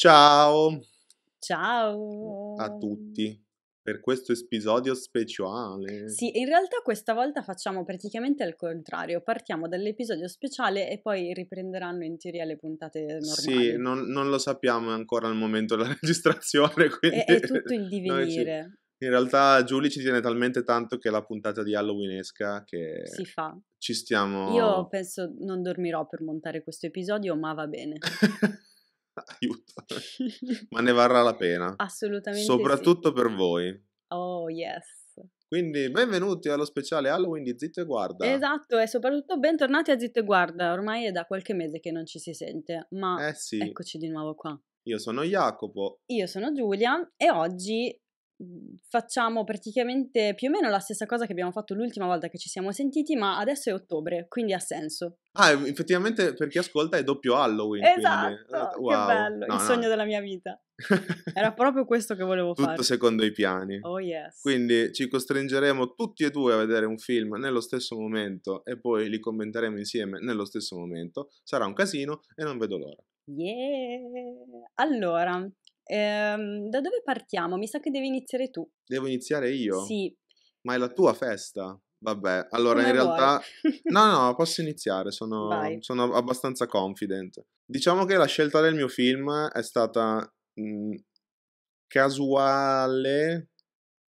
Ciao. Ciao a tutti per questo episodio speciale. Sì, in realtà questa volta facciamo praticamente il contrario, partiamo dall'episodio speciale e poi riprenderanno in teoria le puntate normali. Sì, non, non lo sappiamo ancora al momento della registrazione, quindi... È, è tutto in divenire. In realtà Giulia ci tiene talmente tanto che la puntata di Halloween esca che... Si fa. Ci stiamo... Io penso non dormirò per montare questo episodio, ma va bene. aiuto, ma ne varrà la pena. Assolutamente. Soprattutto sì. per voi. Oh, yes. Quindi benvenuti allo speciale Halloween di Zitto e Guarda. Esatto, e soprattutto bentornati a Zitto e Guarda. Ormai è da qualche mese che non ci si sente, ma eh sì. eccoci di nuovo qua. Io sono Jacopo. Io sono Giulia e oggi Mhmm, facciamo praticamente più o meno la stessa cosa che abbiamo fatto l'ultima volta che ci siamo sentiti, ma adesso è ottobre, quindi ha senso. Ah, ehm, effettivamente per chi ascolta è doppio Halloween. Esatto, eh, wow. che bello, no, il no. sogno della mia vita. Era proprio questo che volevo Tutto fare. Tutto secondo i piani. Oh yes. Quindi ci costringeremo tutti e due a vedere un film nello stesso momento e poi li commenteremo insieme nello stesso momento. Sarà un casino e non vedo l'ora. Yeah! Allora, Ehm, da dove partiamo? Mi sa che devi iniziare tu. Devo iniziare io? Sì. Ma è la tua festa? Vabbè, allora Come in realtà... No, no, posso iniziare, sono, sono abbastanza confident. Diciamo che la scelta del mio film è stata mh, mm, casuale,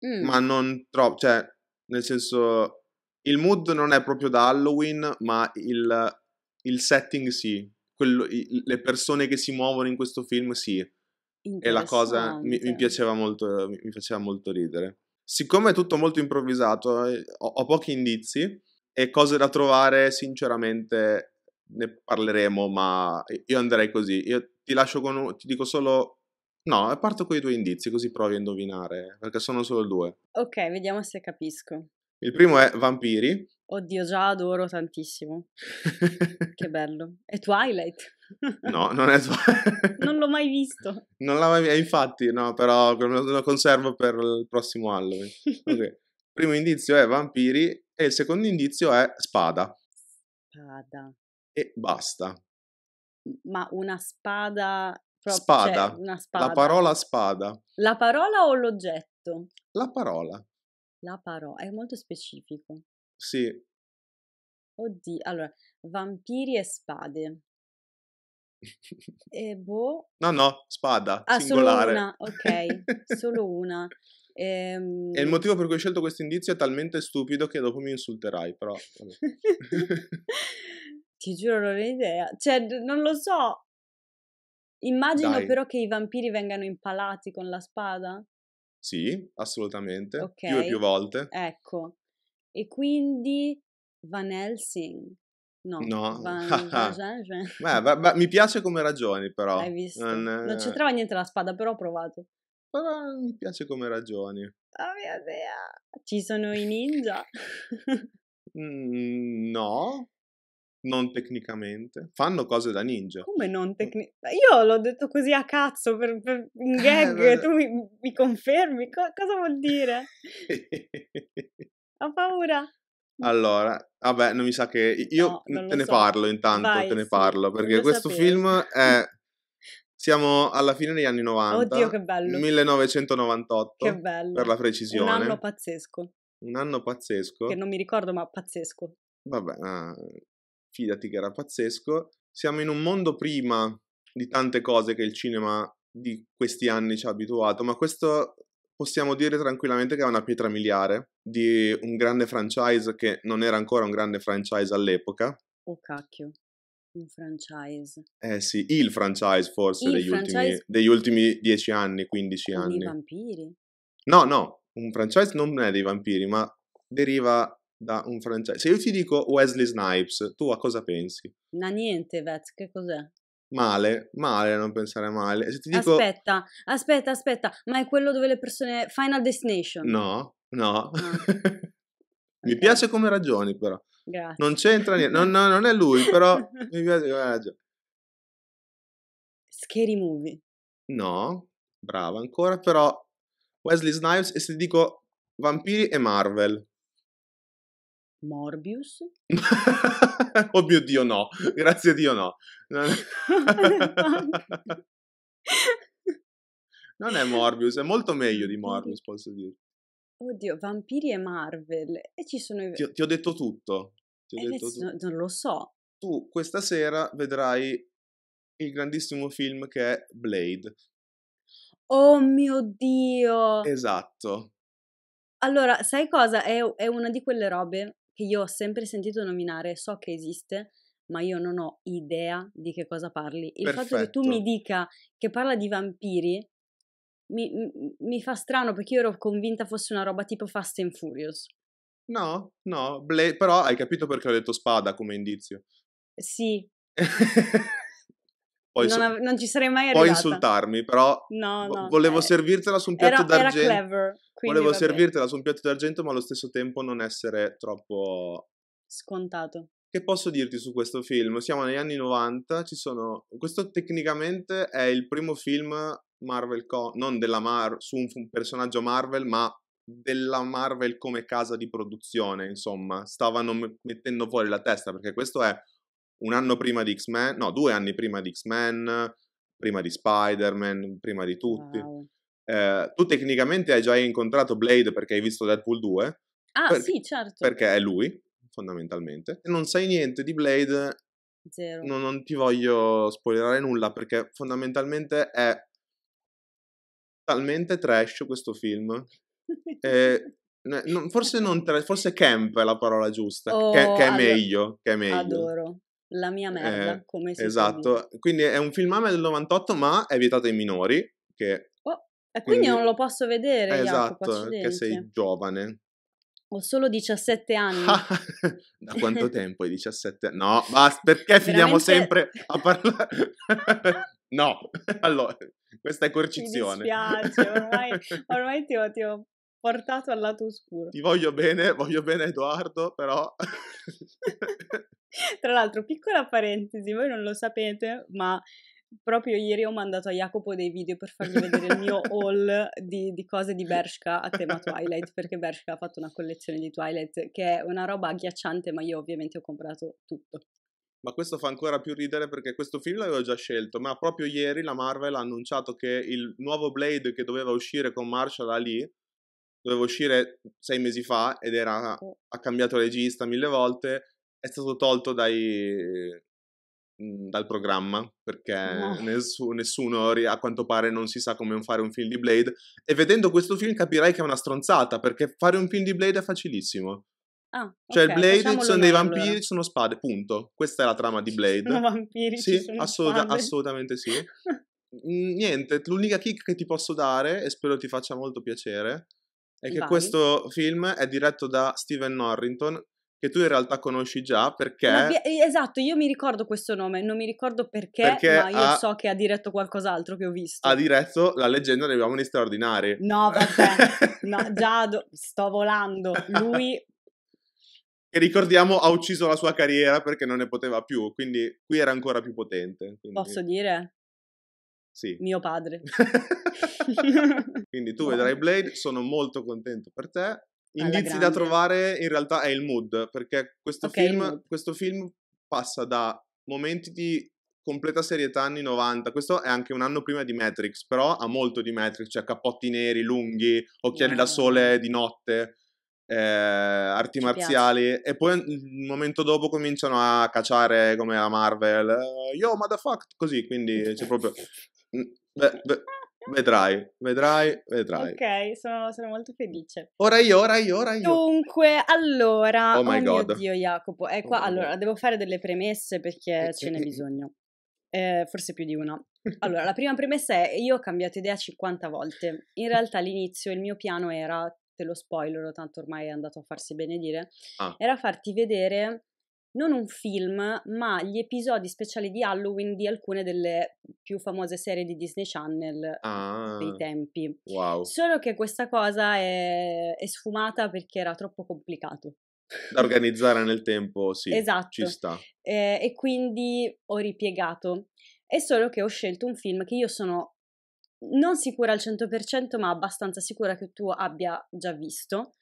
Mm. ma non troppo, cioè, nel senso, il mood non è proprio da Halloween, ma il, il setting sì, Quello, i, le persone che si muovono in questo film sì, e la cosa mi, mi piaceva molto, mi, faceva molto ridere. Siccome è tutto molto improvvisato, eh, ho, ho pochi indizi e cose da trovare, sinceramente ne parleremo, ma io andrei così. Io ti lascio con un, ti dico solo No, parto con i due indizi, così provi a indovinare, perché sono solo due. Ok, vediamo se capisco. Il primo è vampiri Oddio, già adoro tantissimo. che bello. È Twilight. no, non è Twilight. non l'ho mai visto. Non l'ho mai visto, eh, infatti, no, però lo conservo per il prossimo Halloween. Ok. Primo indizio è vampiri e il secondo indizio è spada. Spada. E basta. Ma una spada Proprio, spada. Cioè, spada. La parola spada. La parola o l'oggetto? La parola. La parola, è molto specifico. Sì. Oddio, allora, vampiri e spade. E boh. No, no, spada, ah, singolare. solo una, ok, solo una. Ehm... E il ehm motivo per cui ho scelto questo indizio è talmente stupido che dopo mi insulterai, però... Ti giuro, non ho idea. Cioè, non lo so. Immagino Dai. però che i vampiri vengano impalati con la spada. Sì, assolutamente. Ok. Più e più volte. Ecco. E quindi Van Helsing. No, no. Van, Van cioè Beh, va, va, mi piace come ragioni, però. L'hai visto? Non, non eh, trova niente la spada, però ho provato. Però mi piace come ragioni. Oh mia dea! Ci sono i ninja? mm, no, non tecnicamente. Fanno cose da ninja. Come non tecnicamente? Io l'ho detto così a cazzo per, per un eh, gag, tu mi, mi confermi? Co- cosa vuol dire? Ho paura. Allora, vabbè, non mi sa che io no, te ne so. parlo intanto, Vai, te ne parlo, perché questo sapere. film è siamo alla fine degli anni 90. Oddio, che bello! 1998. Che bello. Per la precisione. Un anno pazzesco. Un anno pazzesco. Che non mi ricordo, ma pazzesco. Vabbè, ah, fidati che era pazzesco. Siamo in un mondo prima di tante cose che il cinema di questi anni ci ha abituato, ma questo possiamo dire tranquillamente che è una pietra miliare di un grande franchise che non era ancora un grande franchise all'epoca. Oh cacchio, un franchise. Eh sì, il franchise forse il degli, franchise... Ultimi, degli, Ultimi, 10 anni, quindici anni. I vampiri? No, no, un franchise non è dei vampiri, ma deriva da un franchise. Se io ti dico Wesley Snipes, tu a cosa pensi? Na niente, Vez, che cos'è? Male, male, non pensare male. Se ti dico... Aspetta, aspetta, aspetta, ma è quello dove le persone... Final Destination? No, No. Ah. mi okay. Eh. piace come ragioni, però. Grazie. Non c'entra niente. No, no, non è lui, però mi piace come ragioni. Scary movie. No, brava ancora, però Wesley Snipes e se dico vampiri e Marvel. Morbius? oh mio Dio, no. Grazie a Dio, no. Non è Morbius, è molto meglio di Morbius, posso dire. Oddio, vampiri e Marvel. E ci sono i... Ti, ti ho detto tutto. Ti Ho detto tutto. No, non lo so. Tu questa sera vedrai il grandissimo film che è Blade. Oh mio Dio! Esatto. Allora, sai cosa? È, è una di quelle robe che io ho sempre sentito nominare, so che esiste, ma io non ho idea di che cosa parli. Il Perfetto. fatto che tu mi dica che parla di vampiri mi, mi fa strano perché io ero convinta fosse una roba tipo Fast and Furious. No, no, Blade, però hai capito perché ho detto spada come indizio. Sì. non, av- non, ci sarei mai arrivata. Puoi insultarmi, però no, no, volevo eh, servirtela su un piatto era, d'argento. Era clever, volevo vabbè. servirtela su un piatto d'argento, ma allo stesso tempo non essere troppo scontato. Che posso dirti su questo film? Siamo negli anni 90, ci sono questo tecnicamente è il primo film Marvel, Co- non della Mar- su un, personaggio Marvel, ma della Marvel come casa di produzione, insomma, stavano m- mettendo fuori la testa perché questo è un anno prima di X-Men, no, due anni prima di X-Men, prima di Spider-Man, prima di tutti. Wow. Eh, tu tecnicamente hai già incontrato Blade perché hai visto Deadpool 2. Ah, per- sì, certo. Perché è lui, fondamentalmente. E Non sai niente di Blade. Zero. Non, non ti voglio spoilerare nulla perché fondamentalmente è talmente trash questo film. Eh, non, forse, non tra- forse camp è la parola giusta, oh, che, che, è oh, meglio, che, è meglio, Adoro. La mia eh, merda, eh, come si Esatto, chiama. quindi è un filmame del 98 ma è vietato ai minori, che... Oh, e quindi, quindi non lo posso vedere, esatto, eh, Esatto, che sei giovane. Ho solo 17 anni. da quanto tempo hai 17 anni? No, basta, perché finiamo Veramente... sempre a parlare... No, allora, questa è coercizione. Mi dispiace, ormai, ormai ti, ho, ti, ho, portato al lato oscuro. Ti voglio bene, voglio bene Edoardo, però... Tra l'altro, piccola parentesi, voi non lo sapete, ma proprio ieri ho mandato a Jacopo dei video per fargli vedere il mio haul di, di, cose di Bershka a tema Twilight, perché Bershka ha fatto una collezione di Twilight che è una roba agghiacciante, ma io ovviamente ho comprato tutto ma questo fa ancora più ridere perché questo film l'avevo già scelto, ma proprio ieri la Marvel ha annunciato che il nuovo Blade che doveva uscire con Marshall Ali, doveva uscire sei mesi fa ed era, ha cambiato regista mille volte, è stato tolto dai, mhmm, dal programma perché no. nessuno, nessuno a quanto pare non si sa come fare un film di Blade e vedendo questo film capirai che è una stronzata perché fare un film di Blade è facilissimo Ah, cioè okay, Blade ci sono dei vampiri, allora. ci sono spade, punto. Questa è la trama di Blade. Ci sono vampiri, sì, sono assoluta, assolutamente sì. Niente, l'unica kick che ti posso dare, e spero ti faccia molto piacere, è che Vai. questo film è diretto da Steven Norrington, che tu in realtà conosci già perché... Ma, eh, esatto, io mi ricordo questo nome, non mi ricordo perché, perché ma io ha, so che ha diretto qualcos'altro che ho visto. Ha diretto La leggenda degli uomini straordinari. No, vabbè, no, già do, sto volando. Lui che ricordiamo ha ucciso la sua carriera perché non ne poteva più, quindi qui era ancora più potente. Quindi... Posso dire? Sì. Mio padre. quindi tu no. vedrai Blade, sono molto contento per te. Indizi da trovare in realtà è il mood, perché questo, okay, film, questo film passa da momenti di completa serietà anni 90. Questo è anche un anno prima di Matrix, però ha molto di Matrix, cioè cappotti neri, lunghi, occhiali yeah. da sole di notte eh, arti Ci marziali piace. e poi il momento dopo cominciano a cacciare come la Marvel uh, yo motherfucker così quindi c'è proprio beh, mm, beh, Vedrai, vedrai, vedrai. Ok, sono, sono, molto felice. Ora io, ora io, ora io. Dunque, allora, oh, my oh God. mio Dio Jacopo, ecco, oh allora, devo fare delle premesse perché ce n'è bisogno. Eh, forse più di una. Allora, la prima premessa è io ho cambiato idea 50 volte. In realtà all'inizio il mio piano era te lo spoilerò, tanto ormai è andato a farsi benedire, ah. era farti vedere non un film, ma gli episodi speciali di Halloween di alcune delle più famose serie di Disney Channel ah, dei tempi. Wow. Solo che questa cosa è, è, sfumata perché era troppo complicato. Da organizzare nel tempo, sì, esatto. ci sta. Eh, e quindi ho ripiegato. È solo che ho scelto un film che io sono non sicura al 100%, ma abbastanza sicura che tu abbia già visto.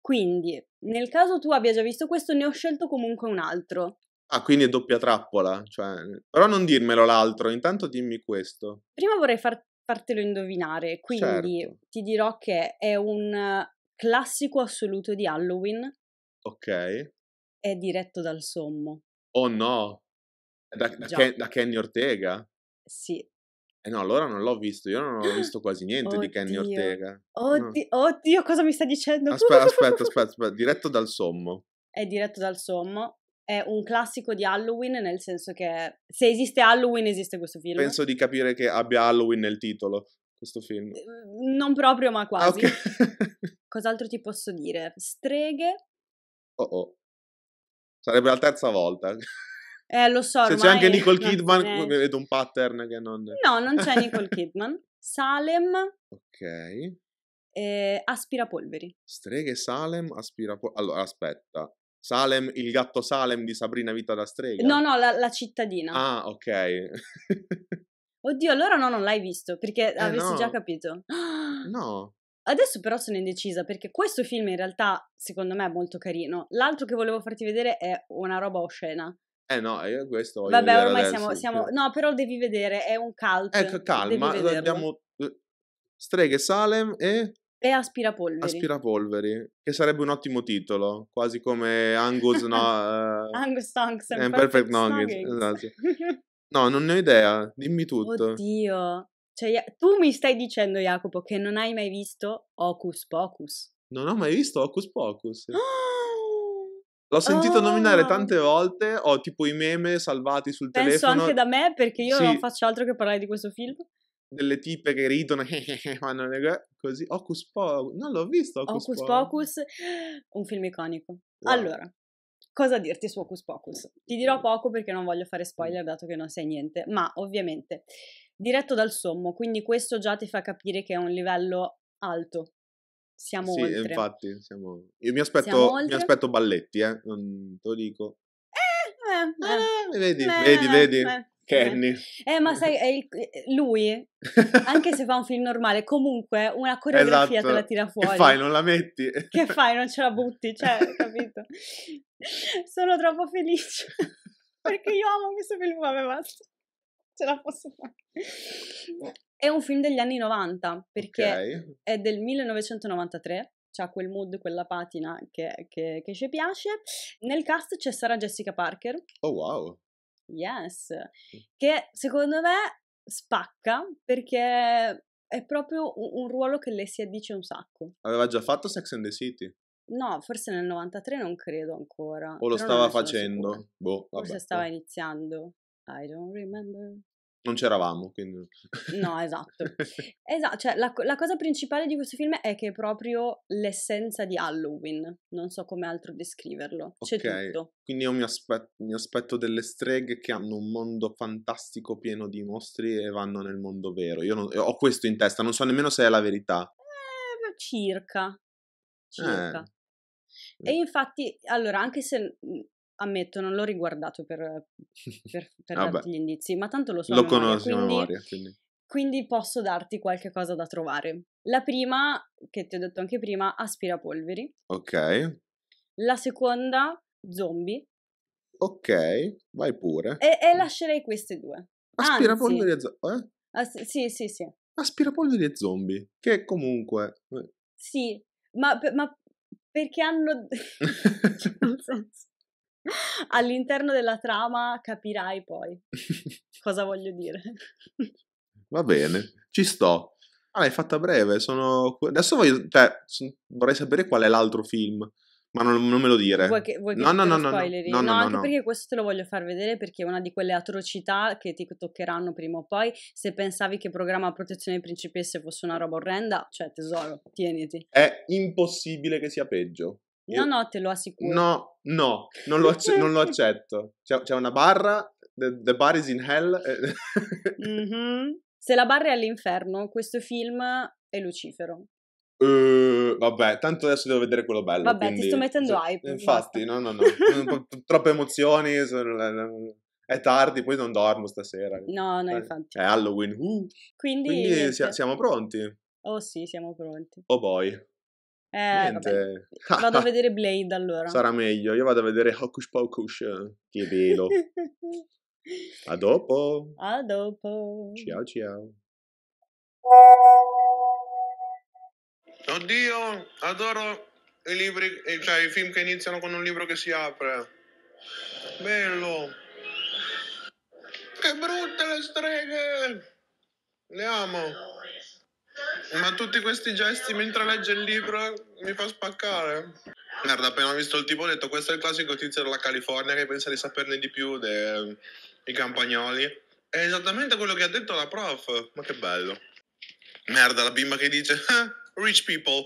Quindi, nel caso tu abbia già visto questo, ne ho scelto comunque un altro. Ah, quindi è doppia trappola. Cioè... Però non dirmelo l'altro, intanto dimmi questo. Prima vorrei far- fartelo indovinare, quindi certo. ti dirò che è un classico assoluto di Halloween. Ok. È diretto dal sommo. Oh no! Da, da, Ken- da Kenny Ortega? Sì, eh no, allora non l'ho visto, io non ho visto quasi niente oddio. di Kenny Ortega. Oddio, no. oddio, cosa mi sta dicendo? Aspetta, aspetta, aspetta, aspetta, diretto dal sommo. È diretto dal sommo, è un classico di Halloween, nel senso che se esiste Halloween esiste questo film. Penso di capire che abbia Halloween nel titolo, questo film. Ehm, non proprio, ma ah, quasi. Ah, okay. Cos'altro ti posso dire? Streghe. Oh oh. Sarebbe la terza volta. Eh, lo so. Se cioè, c'è anche Nicole Kidman, no, vedo un pattern che non. No, non c'è Nicole Kidman. Salem. Ok. Eh, aspirapolveri. Streghe Salem, aspirapolveri. Allora, aspetta. Salem, il gatto Salem di Sabrina Vita da strega? No, no, la, la cittadina. Ah, ok. Oddio, allora no, non l'hai visto, perché eh, avresti no. già capito. No. Adesso però sono indecisa perché questo film in realtà secondo me è molto carino. L'altro che volevo farti vedere è una roba oscena. Eh no, eh, io questo Vabbè, ormai adesso, siamo, siamo... Cioè no, però devi vedere, è un calcio. Ecco, calma, abbiamo eh, Streghe Salem e... E Aspirapolveri. Aspirapolveri, che sarebbe un ottimo titolo, quasi come Angus... No, uh... Angus Tonks and Perfect, perfect Nuggets. Esatto. No, non ne ho idea, dimmi tutto. Oddio. Cioè, tu mi stai dicendo, Jacopo, che non hai mai visto Hocus Pocus? Non ho mai visto Hocus Pocus. Oh! L'ho sentito oh. nominare ah. tante volte, ho tipo i meme salvati sul Penso telefono. Penso anche da me perché io sì. non faccio altro che parlare di questo film. Delle tipe che ridono, ma non è così. Hocus Pocus, non l'ho visto Hocus, Hocus Pocus. un film iconico. Wow. Allora, cosa dirti su Hocus Pocus? Ti dirò poco perché non voglio fare spoiler dato che non sai niente, ma ovviamente diretto dal sommo, quindi questo già ti fa capire che è un livello alto siamo sì, oltre. infatti, siamo... Io mi aspetto, mi aspetto balletti, eh? Non te lo dico. Eh, eh, ah, eh, vedi, eh, vedi, vedi. Eh, eh, Kenny. Eh, ma sai, è il, lui, anche se fa un film normale, comunque una coreografia esatto. te la esatto. tira fuori. Che fai, non la metti? Che fai, non ce la butti, cioè, capito? Sono troppo felice, perché io amo questo film, vabbè, basta. Ce la posso fare. Oh, è un film degli anni 90 perché okay. è del 1993 ha quel mood, quella patina che, che, che, ci piace. Nel cast c'è Sarah Jessica Parker. Oh wow! Yes! Che secondo me spacca perché è proprio un, un ruolo che le si addice un sacco. Aveva già fatto Sex and the City? No, forse nel 93 non credo ancora. O lo stava facendo? Boh, vabbè, forse stava boh. iniziando. I don't remember non c'eravamo, quindi... No, esatto. esatto, cioè la, la, cosa principale di questo film è che è proprio l'essenza di Halloween, non so come altro descriverlo, c'è okay. tutto. Quindi io mi, aspe- mi, aspetto delle streghe che hanno un mondo fantastico pieno di mostri e vanno nel mondo vero. Io, non, io ho questo in testa, non so nemmeno se è la verità. Eh, circa. Circa. Eh. E infatti, allora, anche se mhmm, ammetto, non l'ho riguardato per, per, per ah darti beh. gli indizi, ma tanto lo so. Lo conosco a memoria, quindi. Quindi posso darti qualche cosa da trovare. La prima, che ti ho detto anche prima, aspirapolveri. Ok. La seconda, zombie. Ok, vai pure. E, e mm. lascerei queste due. Aspirapolveri Anzi, e zombie. Eh? As- sì, sì, sì. Aspirapolveri e zombie, che comunque... Eh. Sì, ma, ma perché hanno... nel senso all'interno della trama capirai poi cosa voglio dire. Va bene, ci sto. Ah, l'hai fatta breve, sono... Adesso voglio... Cioè, vorrei sapere qual è l'altro film, ma non, non me lo dire. Vuoi che, vuoi che no, no, no, no, no, no, no, no, anche no. perché questo te lo voglio far vedere perché è una di quelle atrocità che ti toccheranno prima o poi. Se pensavi che programma Protezione Principesse fosse una roba orrenda, cioè tesoro, tieniti. È impossibile che sia peggio. No, no, te lo assicuro. No, no, non lo, acc- non lo accetto. C'è, c'è, una barra, the, the Bar is in Hell. mm-hmm. Se la barra è all'inferno, questo film è Lucifero. Uh, vabbè, tanto adesso devo vedere quello bello. Vabbè, quindi... ti sto mettendo cioè, hype. Infatti, basta. no, no, no. Troppe emozioni. È tardi, poi non dormo stasera. No, no, eh, infatti. È Halloween. Uh. Quindi, quindi si- siamo pronti. Oh sì, siamo pronti. Oh boy. Eh, Niente. Vado a vedere Blade allora. Sarà meglio. Io vado a vedere Hocus Pocus. Eh, che bello. a dopo. A dopo. Ciao ciao. Oddio, adoro i libri, eh, cioè i film che iniziano con un libro che si apre. Bello. Che brutte le streghe. Le amo. Ma tutti questi gesti mentre legge il libro mi fa spaccare. Merda, appena visto il tipo ho detto questo è il classico tizio della California che pensa di saperne di più dei campagnoli. È esattamente quello che ha detto la prof. Ma che bello. Merda, la bimba che dice, ah, rich people,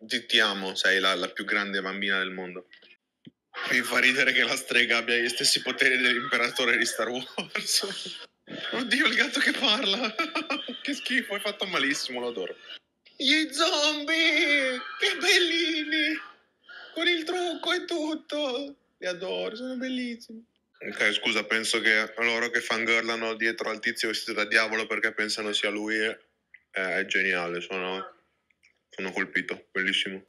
ti, ti amo, sei la, la, più grande bambina del mondo. Mi fa ridere che la strega abbia gli stessi poteri dell'imperatore di Star Wars. Oddio, il gatto che parla. che schifo, hai fatto malissimo, lo adoro. Gli zombie! Che bellini! Con il trucco e tutto. Li adoro, sono bellissimi. Ok, scusa, penso che loro che fangirlano dietro al tizio vestito da diavolo perché pensano sia lui eh, è geniale, sono, sono colpito, bellissimo.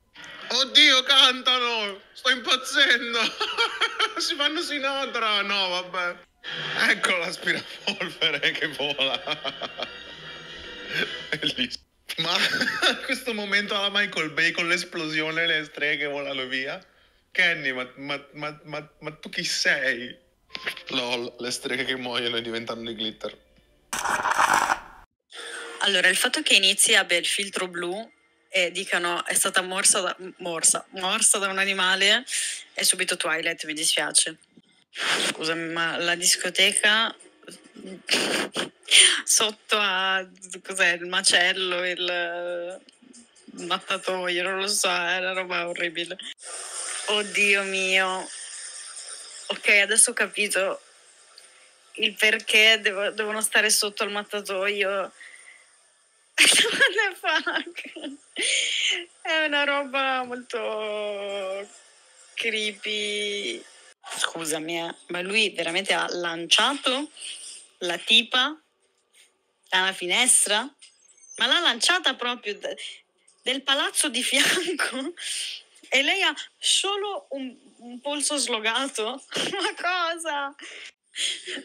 Oddio, cantano! Sto impazzendo! si fanno sinatra! No, vabbè. Ecco l'aspirapolvere che vola. Bellissimo. Ma questo momento alla Michael Bay con l'esplosione e le streghe volano via. Kenny, ma, ma, ma, ma, tu chi sei? Lol, le streghe che muoiono e diventano di glitter. Allora, il fatto che inizi abbia il filtro blu e dicano è stata morsa da, morsa, morsa da un animale è subito Twilight, mi dispiace. Scusami, ma la discoteca sotto a cos'è il macello, il mattatoio, non lo so, è una roba orribile. Oddio mio. Ok, adesso ho capito il perché devo, devono stare sotto al mattatoio. è una roba molto creepy. Scusami, eh, ma lui veramente ha lanciato la tipa dalla finestra? Ma l'ha lanciata proprio d- del palazzo di fianco? E lei ha solo un, un polso slogato? ma cosa?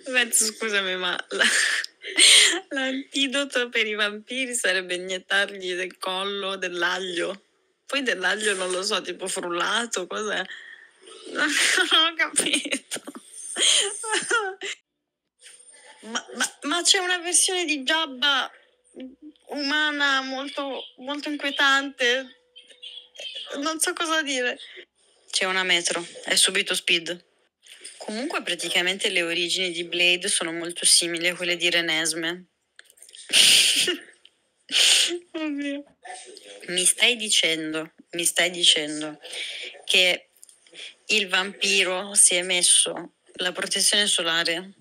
Penso, scusami, ma la, l'antidoto per i vampiri sarebbe iniettargli del collo dell'aglio. Poi dell'aglio non lo so, tipo frullato, cos'è? Non ho capito. Ma, ma, ma c'è una versione di Jabba umana molto, molto inquietante. Non so cosa dire. C'è una metro, è subito speed. Comunque praticamente le origini di Blade sono molto simili a quelle di Renesme. mi stai dicendo, mi stai dicendo che il vampiro si è messo la protezione solare,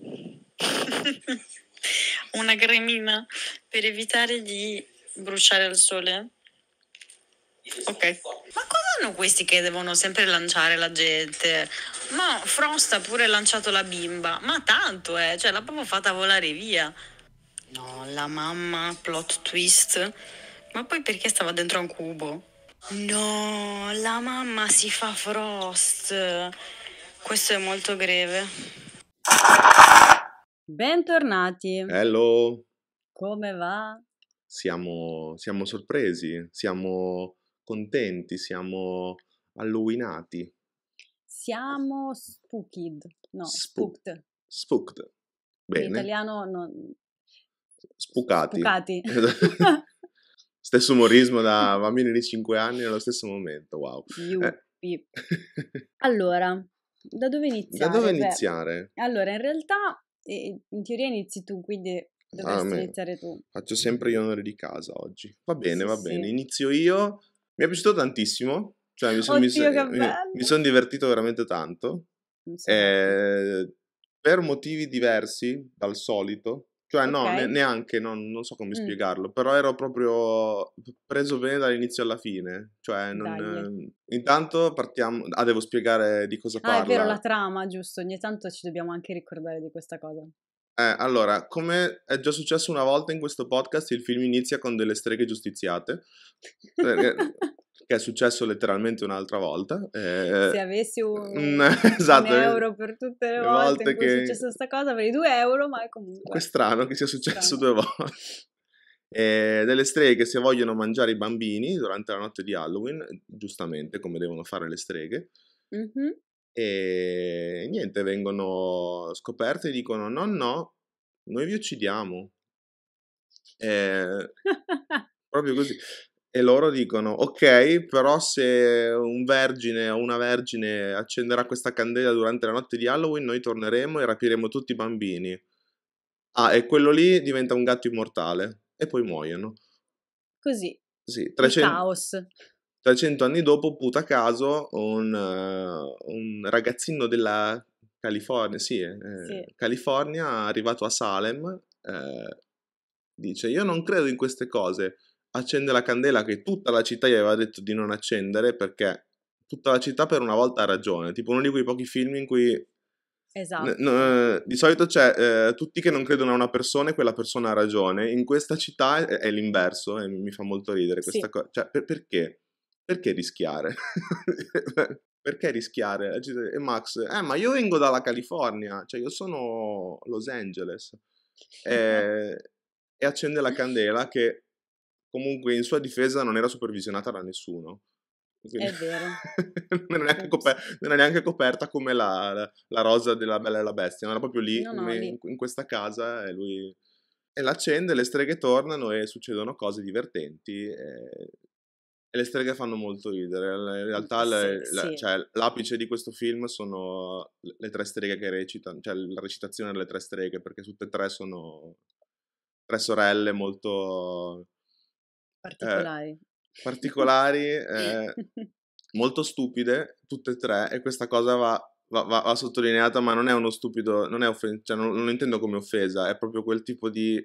una cremina per evitare di bruciare al sole. Ok. Ma cosa hanno questi che devono sempre lanciare la gente? Ma Frost ha pure lanciato la bimba, ma tanto eh, cioè l'ha proprio fatta volare via. No, la mamma, plot twist. Ma poi perché stava dentro un cubo? No, la mamma si fa frost. Questo è molto greve. Bentornati. Hello. Come va? Siamo, siamo sorpresi, siamo contenti, siamo halloweenati. Siamo spooked. No, spooked. Spooked. Bene. In italiano no. Spucati. Spucati. Stesso umorismo da bambini di 5 anni nello stesso momento, wow. Eh. Allora, da dove iniziare? Da dove iniziare? Beh, allora, in realtà in teoria inizi tu, quindi dovresti ah, iniziare tu. Faccio sempre gli onori di casa oggi. Va bene, sì, va bene, inizio io. Mi è piaciuto tantissimo, cioè mi sono son divertito veramente tanto. So. Eh, per motivi diversi dal solito, cioè, no, okay. ne- neanche, no, non so come mm. spiegarlo, però ero proprio preso bene dall'inizio alla fine. Cioè, non, eh, intanto partiamo... Ah, devo spiegare di cosa ah, parla. Ah, è vero, la trama, giusto. Ogni tanto ci dobbiamo anche ricordare di questa cosa. Eh, allora, come è già successo una volta in questo podcast, il film inizia con delle streghe giustiziate. che è successo letteralmente un'altra volta. Eh, Se avessi un, mm, esatto, un, euro per tutte le, le volte, volte in cui che... è successa questa cosa, avrei due euro, ma è comunque... È strano che sia successo strano. due volte. Eh, delle streghe che se vogliono mangiare i bambini durante la notte di Halloween, giustamente come devono fare le streghe. Mm-hmm. E niente, vengono scoperte e dicono: No, no, noi vi uccidiamo. Eh, proprio così e loro dicono ok, però se un vergine o una vergine accenderà questa candela durante la notte di Halloween, noi torneremo e rapiremo tutti i bambini. Ah, e quello lì diventa un gatto immortale e poi muoiono. Così. Sì, 300, caos. 300 anni dopo, puta caso, un, uh, un ragazzino della California, sì, eh, sì, eh, California, arrivato a Salem, eh, dice io non credo in queste cose accende la candela che tutta la città gli aveva detto di non accendere perché tutta la città per una volta ha ragione, tipo uno di quei pochi film in cui... Esatto. N- n- di solito c'è eh, tutti che non credono a una persona e quella persona ha ragione, in questa città è, è l'inverso e mi fa molto ridere questa sì. cosa, cioè per- perché? Perché rischiare? perché rischiare? E Max, eh ma io vengo dalla California, cioè io sono Los Angeles. E, eh, e accende la candela che comunque in sua difesa non era supervisionata da nessuno. Quindi, è vero. non, è neanche, coper- neanche coperta come la, la, la rosa della Bella e la Bestia, non era proprio lì, no, no, come, lì. in questa casa e lui... E l'accende, le streghe tornano e succedono cose divertenti. E e le streghe fanno molto ridere. In realtà sì, le, sì. La, cioè, l'apice di questo film sono le tre streghe che recitano, cioè la recitazione delle tre streghe, perché tutte e tre sono tre sorelle molto eh, particolari. Eh, particolari, eh, molto stupide, tutte e tre, e questa cosa va Va, va, va, sottolineata, ma non è uno stupido, non, è offen- cioè non, non, lo intendo come offesa, è proprio quel tipo di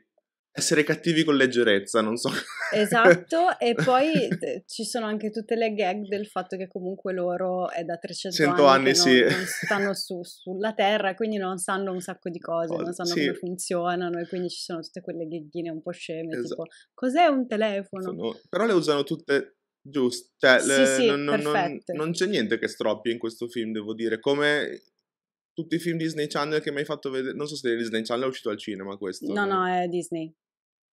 essere cattivi con leggerezza, non so. Esatto, e poi eh, ci sono anche tutte le gag del fatto che comunque loro è da 300 anni, anni sì. non, non, stanno su, sulla terra, quindi non sanno un sacco di cose, oh, non sanno sì. come funzionano e quindi ci sono tutte quelle gheghine un po' sceme, esatto. tipo cos'è un telefono? No, però le usano tutte giuste, cioè, sì, le, sì, non, non, non c'è niente che stroppi in questo film, devo dire, come tutti i film Disney Channel che mi hai fatto vedere. Non so se è Disney Channel è uscito al cinema questo. No, no, no è Disney.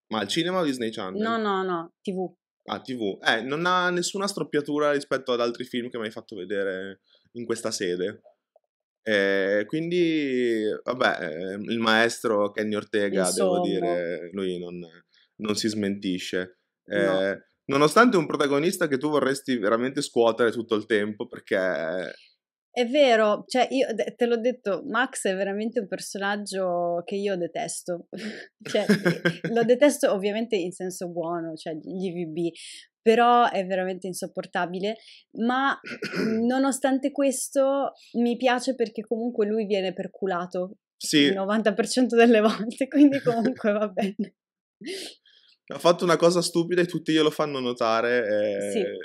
Ma al cinema o Disney Channel? No, no, no, TV. Ah, TV. Eh, non ha nessuna stroppiatura rispetto ad altri film che mi hai fatto vedere in questa sede. Eh, quindi, vabbè, ehm, il maestro Kenny Ortega, Insomma. devo dire, lui non, non si smentisce. Eh, no. Nonostante un protagonista che tu vorresti veramente scuotere tutto il tempo perché è vero, cioè io te l'ho detto, Max è veramente un personaggio che io detesto. cioè, lo detesto ovviamente in senso buono, cioè gli VB, però è veramente insopportabile. Ma nonostante questo mi piace perché comunque lui viene perculato sì. il 90% delle volte, quindi comunque va bene. Ha fatto una cosa stupida e tutti glielo fanno notare. E... Sì eh,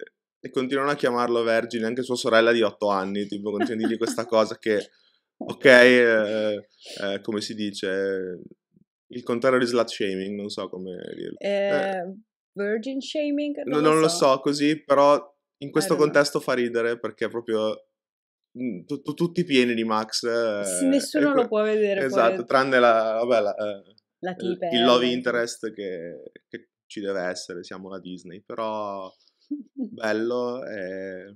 e continuano a chiamarlo Vergine, anche sua sorella di 8 anni, tipo continuano a dirgli questa cosa che, ok, eh, eh, come si dice, il contrario di slut shaming, non so come dirlo. Eh, eh. virgin shaming? Non, non lo, so. lo so così, però in questo contesto fa ridere perché proprio mm, tutti pieni di Max. Eh, sì, nessuno lo può vedere. Esatto, poi... tranne la, vabbè, la, eh, la tipe, il love interest che, che, ci deve essere, siamo la Disney, però bello e... Eh,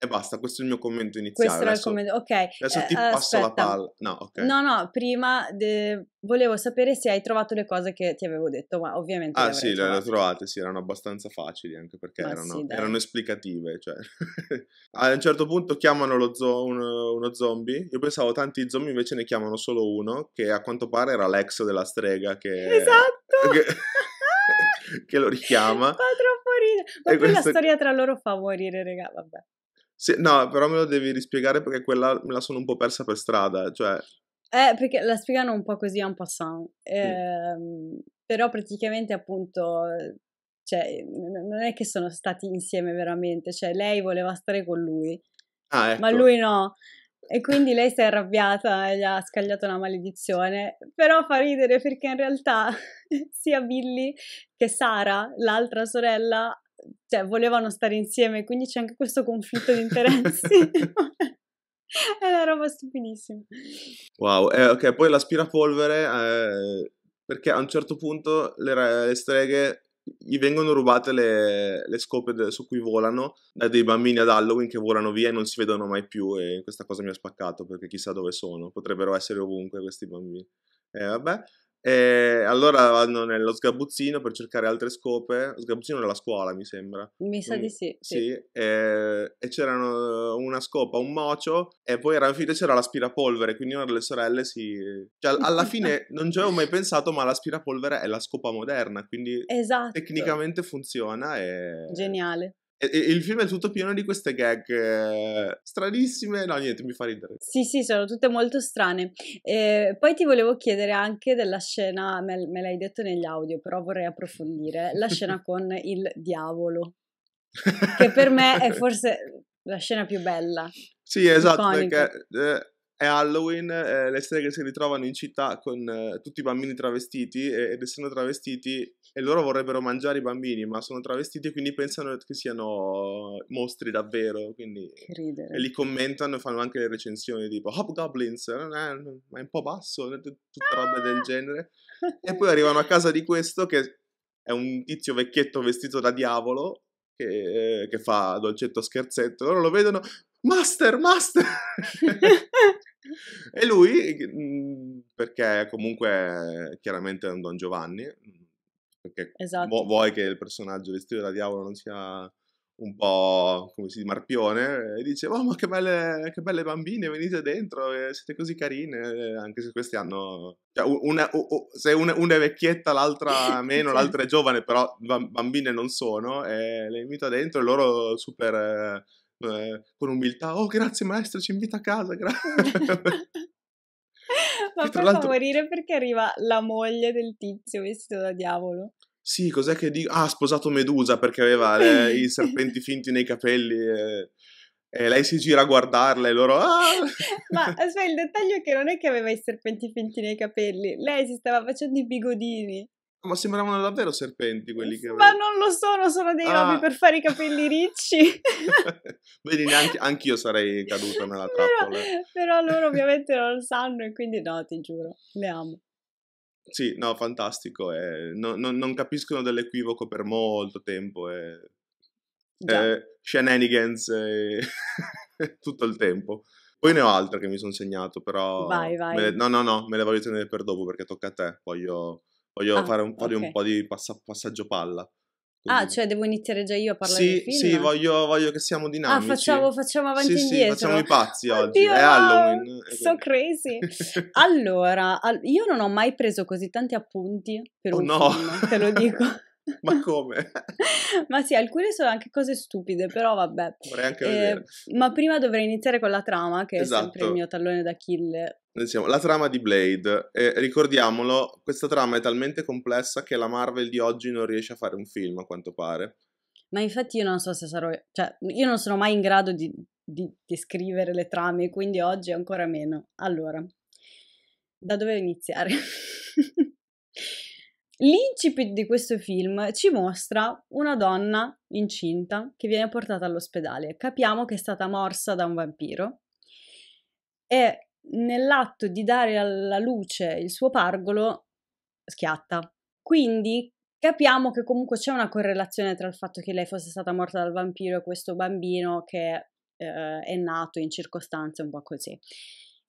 e... basta, questo è il mio commento iniziale. Questo adesso, è il commento, ok. Adesso ti uh, passo aspetta. la palla. No, okay. no, no, prima de... volevo sapere se hai trovato le cose che ti avevo detto, ma ovviamente... Ah sì, trovate. le ho trovate, sì, erano abbastanza facili anche perché erano, sì, erano, esplicative. Cioè. a un certo punto chiamano lo zo- uno, uno zombie, io pensavo tanti zombie invece ne chiamano solo uno, che a quanto pare era l'ex della strega che... Esatto! Che... che lo richiama. Ma troppo ma poi questo... la storia tra loro fa morire, regà, vabbè. Sì, no, però me lo devi rispiegare perché quella me la sono un po' persa per strada, cioè... Eh, perché la spiegano un po' così en passant. Eh, mm. Però praticamente appunto... Cioè, non è che sono stati insieme veramente, cioè lei voleva stare con lui, ah, ecco. ma lui no. E quindi lei si è arrabbiata e gli ha scagliato una maledizione, però fa ridere perché in realtà sia Billy che Sara, l'altra sorella, cioè, volevano stare insieme, quindi c'è anche questo conflitto di interessi. è una roba stupidissima. Wow, eh, ok, poi l'aspirapolvere, eh, perché a un certo punto le, le streghe gli vengono rubate le, le scope de, su cui volano da eh, dei bambini ad Halloween che volano via e non si vedono mai più e questa cosa mi ha spaccato perché chissà dove sono, potrebbero essere ovunque questi bambini. Eh, vabbè, e allora vanno nello sgabuzzino per cercare altre scope. Lo sgabuzzino era la scuola, mi sembra. Mi sa mm. di sì. sì. sì. E, e, c'erano una scopa, un mocio, e poi alla fine c'era l'aspirapolvere. Quindi una delle sorelle si. Cioè, alla fine non ci avevo mai pensato, ma l'aspirapolvere è la scopa moderna. Quindi esatto. tecnicamente funziona. E... Geniale. E, e, il film è tutto pieno di queste gag eh, stranissime. No, niente, mi fa ridere. Sì, sì, sono tutte molto strane. Eh, poi ti volevo chiedere anche della scena, me, me l'hai detto negli audio, però vorrei approfondire, la scena con il diavolo. che per me è forse la scena più bella. Sì, esatto, iconica. perché eh, è Halloween, eh, le streghe si ritrovano in città con eh, tutti i bambini travestiti ed essendo travestiti e loro vorrebbero mangiare i bambini, ma sono travestiti e quindi pensano che siano mostri davvero. Quindi... E li commentano e fanno anche le recensioni tipo Hobgoblins, eh, ma è un po' basso, tutta roba del genere. E poi arrivano a casa di questo che è un tizio vecchietto vestito da diavolo che, che fa dolcetto scherzetto. Loro lo vedono, Master, Master! e lui, mhmm, perché comunque chiaramente è un Don Giovanni, perché esatto. vuoi che il personaggio vestito da diavolo non sia un po' come si dice marpione e dice oh ma che belle, che belle bambine venite dentro eh, siete così carine anche se queste hanno cioè, una, se una, una, è vecchietta l'altra meno l'altra è giovane però bambine non sono e le invita dentro e loro super eh, con umiltà oh grazie maestro ci invita a casa grazie eh. Ma poi fa morire perché arriva la moglie del tizio vestito da diavolo. Sì, cos'è che dico? Ah, ha sposato Medusa perché aveva le, i serpenti finti nei capelli e, e, lei si gira a guardarla e loro... Ah! Ma aspetta, il dettaglio è che non è che aveva i serpenti finti nei capelli, lei si stava facendo i bigodini. Ma sembravano davvero serpenti quelli che... Ma non lo sono, sono dei ah. robi per fare i capelli ricci. Vedi, neanche io sarei caduta nella trappola. Però, però loro ovviamente non lo sanno e quindi no, ti giuro, le amo. Sì, no, fantastico. Eh. No, no, non capiscono dell'equivoco per molto tempo. Eh. Eh, shenanigans eh, tutto il tempo. Poi ne ho altre che mi sono segnato, però... Vai, vai. Le... No, no, no, me le voglio tenere per dopo perché tocca a te. Voglio voglio ah, fare un, fare okay. un po' di passa, passaggio palla. Ah, quindi... Ah, cioè devo iniziare già io a parlare sì, Sì, voglio, voglio, che siamo ah, dinamici. Ah, facciamo, facciamo avanti e sì, indietro. Sì, facciamo i pazzi Oddio, oggi, è Halloween. È so crazy. allora, io non ho mai preso così tanti appunti per oh, un no. film, te lo dico. ma come? ma sì, alcune sono anche cose stupide, però vabbè. Eh, ma prima dovrei iniziare con la trama, che esatto. è sempre esatto. il mio tallone d'Achille. Diciamo, la trama di Blade, eh, ricordiamolo, questa trama è talmente complessa che la Marvel di oggi non riesce a fare un film, a quanto pare. Ma infatti io non so se sarò... Cioè, io non sono mai in grado di, di, di scrivere le trame, quindi oggi ancora meno. Allora, da dove iniziare? L'incipit di questo film ci mostra una donna incinta che viene portata all'ospedale. Capiamo che è stata morsa da un vampiro e nell'atto di dare alla luce il suo pargolo schiatta. Quindi capiamo che comunque c'è una correlazione tra il fatto che lei fosse stata morta dal vampiro e questo bambino che eh, è nato in circostanze un po' così.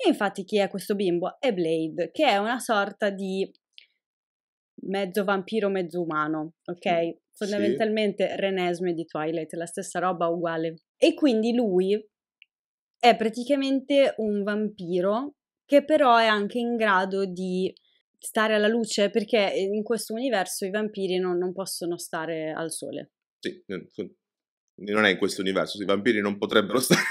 E infatti chi è questo bimbo? È Blade, che è una sorta di mezzo vampiro, mezzo umano, ok? Mm, Fondamentalmente sì. Renesme di Twilight, la stessa roba uguale. E quindi lui è praticamente un vampiro che però è anche in grado di stare alla luce perché in questo universo i vampiri non, non possono stare al sole. Sì, non è in questo universo, i vampiri non potrebbero stare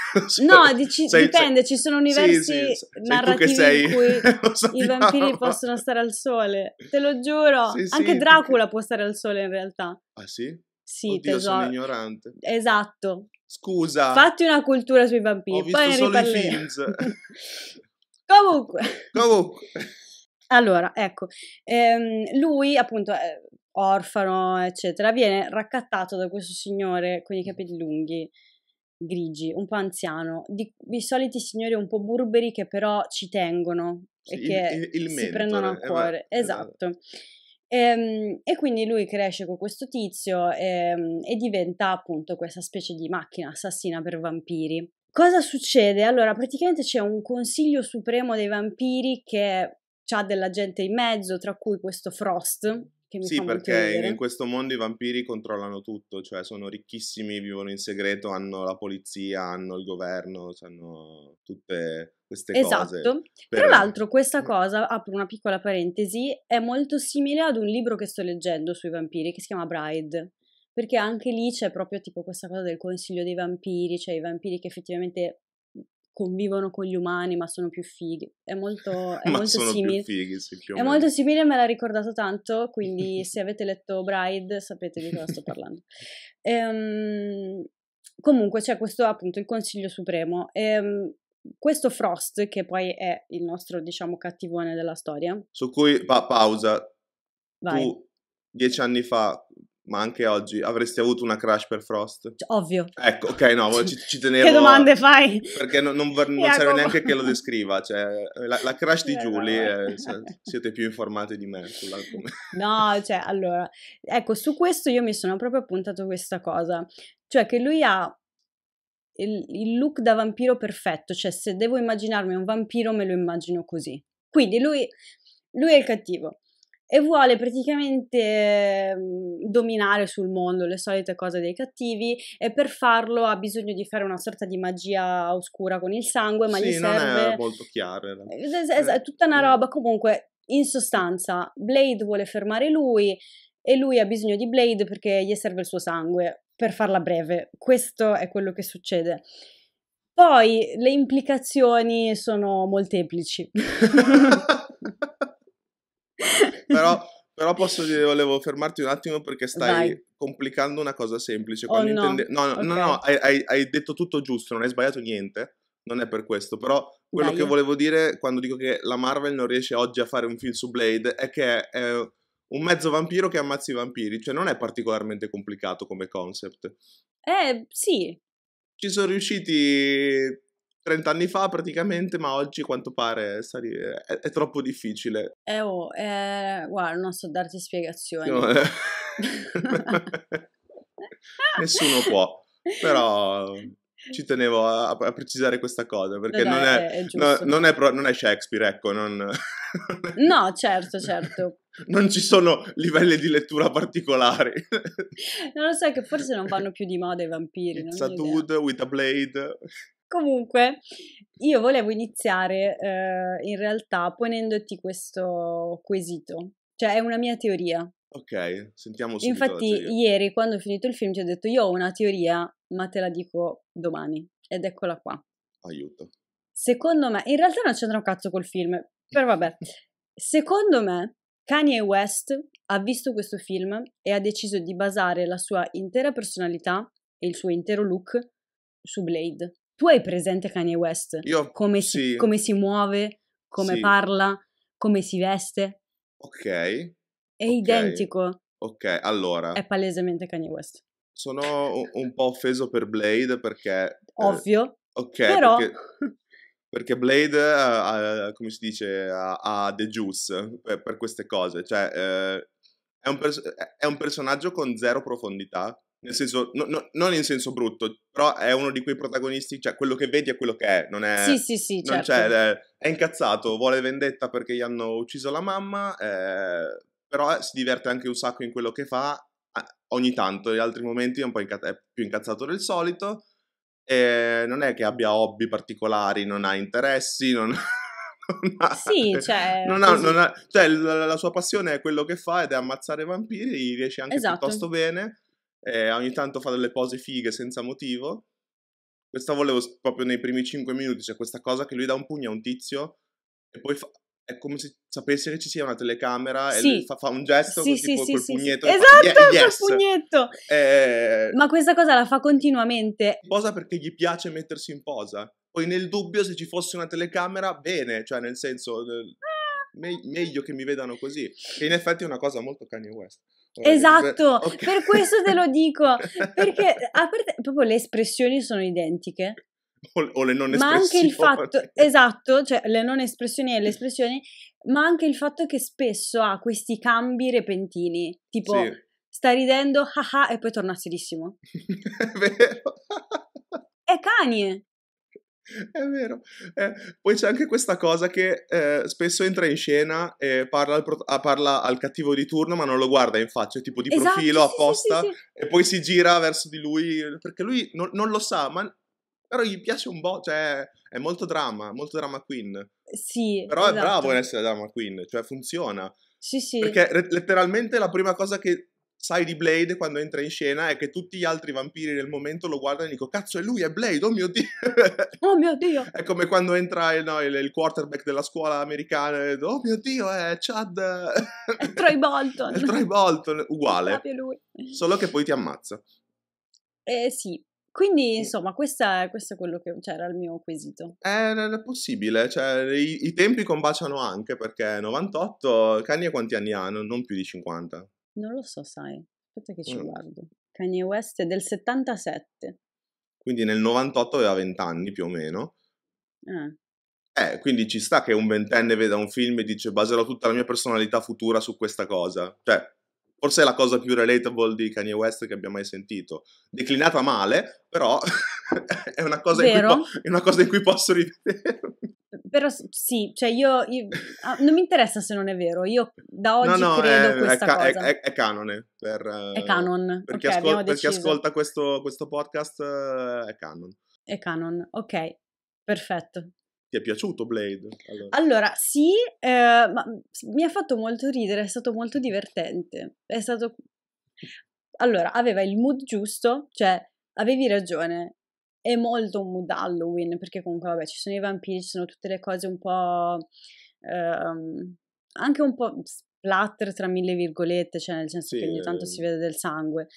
No, dici, sei, dipende, sei, ci sono universi sì, sì, narrativi sei, in cui i vampiri possono stare al sole, te lo giuro. Sì, Anche Dracula perché... può stare al sole in realtà. Ah sì? Sì, Oddio, tesoro. sono ignorante. Esatto. Scusa. Fatti una cultura sui vampiri, Ho visto poi solo riparleremo. i films. Comunque. Comunque. Allora, ecco, ehm, lui appunto eh, orfano, eccetera, viene raccattato da questo signore con i capelli lunghi, grigi, un po' anziano, di, i soliti signori un po' burberi che però ci tengono e il, che il, il si mentore, prendono a eh, cuore. Eh, esatto. Eh, e, e, quindi lui cresce con questo tizio e, ehm, e diventa appunto questa specie di macchina assassina per vampiri. Cosa succede? Allora, praticamente c'è un consiglio supremo dei vampiri che ha della gente in mezzo, tra cui questo Frost, che mi sì, perché in questo mondo i vampiri controllano tutto, cioè sono ricchissimi, vivono in segreto, hanno la polizia, hanno il governo, cioè hanno tutte queste esatto. cose. Esatto. Per... Tra l'altro questa mm. cosa, apro una piccola parentesi, è molto simile ad un libro che sto leggendo sui vampiri che si chiama Bride, perché anche lì c'è proprio tipo questa cosa del consiglio dei vampiri, cioè i vampiri che effettivamente convivono con gli umani ma sono più fighi. È molto, è molto simile. Fighi, sì, è molto simile, me l'ha ricordato tanto, quindi se avete letto Bride sapete di cosa sto parlando. Ehm, comunque c'è questo appunto il consiglio supremo. Ehm, questo Frost, che poi è il nostro, diciamo, cattivone della storia. Su cui, pa- pausa, Vai. tu dieci anni fa ma anche oggi avresti avuto una crush per Frost? Cioè, ovvio. Ecco, ok, no, ci, ci tenevo. che domande fai? Perché non, non, non serve neanche che lo descriva, cioè, la, la, crash di Julie, eh, siete più informati di me. Sulla, no, cioè, allora, ecco, su questo io mi sono proprio appuntato questa cosa, cioè che lui ha il, il look da vampiro perfetto, cioè se devo immaginarmi un vampiro me lo immagino così. Quindi lui, lui è il cattivo e vuole praticamente ehm, dominare sul mondo le solite cose dei cattivi e per farlo ha bisogno di fare una sorta di magia oscura con il sangue, ma sì, gli serve... non è molto chiaro. È, tutta una eh. roba, comunque, in sostanza, Blade vuole fermare lui e lui ha bisogno di Blade perché gli serve il suo sangue, per farla breve. Questo è quello che succede. Poi le implicazioni sono molteplici. però, però, posso dire, volevo fermarti un attimo perché stai Vai. complicando una cosa semplice. Oh, no. Intende... no. no, okay. no, no hai, hai detto tutto giusto, non hai sbagliato niente non è per questo, però quello Dai, che volevo dire quando dico che la Marvel non riesce oggi a fare un film su Blade è che è un mezzo vampiro che ammazza i vampiri, cioè non è particolarmente complicato come concept. Eh, sì. Ci sono riusciti 30 anni fa praticamente, ma oggi a quanto pare sari, è, è, troppo difficile. Eh oh, eh, guarda, non so darti spiegazioni. No, eh. Nessuno può, però ci tenevo a, a precisare questa cosa, perché no, non, dai, è, è no, non, è pro, non, è, Shakespeare, ecco. Non... no, certo, certo. Non ci sono livelli di lettura particolari. non lo so, che forse non vanno più di moda i vampiri. It's non a dude with a blade. Comunque, io volevo iniziare eh, in realtà ponendoti questo quesito, cioè è una mia teoria. Ok, sentiamo subito. Infatti, ieri quando ho finito il film ti ho detto io ho una teoria, ma te la dico domani. Ed eccola qua. Aiuto. Secondo me, in realtà non c'entra un cazzo col film, però vabbè. Secondo me, Kanye West ha visto questo film e ha deciso di basare la sua intera personalità e il suo intero look su Blade. Tu hai presente Kanye West? Io, come, sì. come si muove, come sì. parla, come si veste? Ok. È okay. identico. Ok, allora. È palesemente Kanye West. Sono un, un po' offeso per Blade perché... Eh, Ovvio. Eh, ok, però... Perché... Perché Blade, ha, eh, ha, come si dice, ha, ha the juice per, per, queste cose. Cioè, eh, è, un pers- è, un personaggio con zero profondità, nel senso, no, no, non in senso brutto, però è uno di quei protagonisti, cioè quello che vedi è quello che è, non è... Sì, sì, sì, non certo. è, è incazzato, vuole vendetta perché gli hanno ucciso la mamma, eh, però si diverte anche un sacco in quello che fa, ogni tanto, in altri momenti è, inca- è più incazzato del solito, eh, non è che abbia hobby particolari, non ha interessi, non ha, sì, cioè, non ha, non ha, cioè la, la, sua passione è quello che fa ed è ammazzare vampiri, riesce anche esatto. piuttosto bene eh, ogni tanto fa delle pose fighe senza motivo. Questa volevo proprio nei primi 5 minuti, cioè questa cosa che lui dà un pugno a un tizio e poi fa, è come se sapesse che ci sia una telecamera sì. e fa, fa, un gesto sì, così, sì, tipo, sì, col sì, pugnetto. Sì. Esatto, fa, yes. col pugnetto! Eh, Ma questa cosa la fa continuamente. Posa perché gli piace mettersi in posa. Poi nel dubbio se ci fosse una telecamera, bene, cioè nel senso... Ah. Me- meglio che mi vedano così. che in effetti è una cosa molto Kanye West. Esatto, cioè, okay. per questo te lo dico, perché a parte, proprio le espressioni sono identiche. O, le non espressioni. Ma anche il fatto, esatto, cioè le non espressioni e le espressioni, ma anche il fatto che spesso ha questi cambi repentini, tipo sì. sta ridendo, haha, e poi torna serissimo. È vero. È Kanye. È vero. Eh, poi c'è anche questa cosa che eh, spesso entra in scena e parla al, pro- ah, parla al, cattivo di turno, ma non lo guarda in faccia, tipo di esatto, profilo sì, apposta, sì, sì, e poi si gira verso di lui perché lui non, non lo sa, ma però gli piace un po', cioè è molto dramma, molto drama queen. Sì. Però esatto. è bravo in esatto. essere drama queen, cioè funziona. Sì, sì. Perché re- letteralmente la prima cosa che sai di Blade quando entra in scena è che tutti gli altri vampiri del momento lo guardano e dico cazzo è lui, è Blade, oh mio dio! Oh mio dio! è come quando entra il, no, il, il quarterback della scuola americana e dico, oh mio dio è Chad... è Troy Bolton! è Troy Bolton, uguale, solo che poi ti ammazza. Eh sì, quindi, insomma, questo è, questo è quello che c'era cioè, il mio quesito. È, eh, è possibile, cioè, i, i, tempi combaciano anche perché 98, Kanye quanti anni ha? Non, non più di 50. Non lo so, sai. Aspetta che ci mm. guardo. Kanye West è del 77. Quindi nel 98 aveva 20 anni più o meno. Eh. Eh, quindi ci sta che un ventenne veda un film e dice baserò tutta la mia personalità futura su questa cosa. Cioè, Forse è la cosa più relatable di Kanye West che abbia mai sentito. Declinata male, però è, una cosa po- è, una cosa in cui posso rivedere. Però sì, cioè io, io ah, non mi interessa se non è vero, io da oggi no, no, credo è, questa è, ca- cosa. È, è, canone. Per, è canon, eh, per, chi, okay, ascol- per chi ascolta questo, questo podcast eh, è canon. È canon, ok, perfetto. Ti è piaciuto Blade? Allora, allora sì, eh, ma mm, mi ha fatto molto ridere, è stato molto divertente. È stato... Allora, aveva il mood giusto, cioè avevi ragione, è molto un mood Halloween, perché comunque vabbè, ci sono i vampiri, ci sono tutte le cose un po'... Ehm, anche un po' splatter tra mille virgolette, cioè nel senso sì, che ogni tanto ehm. si vede del sangue,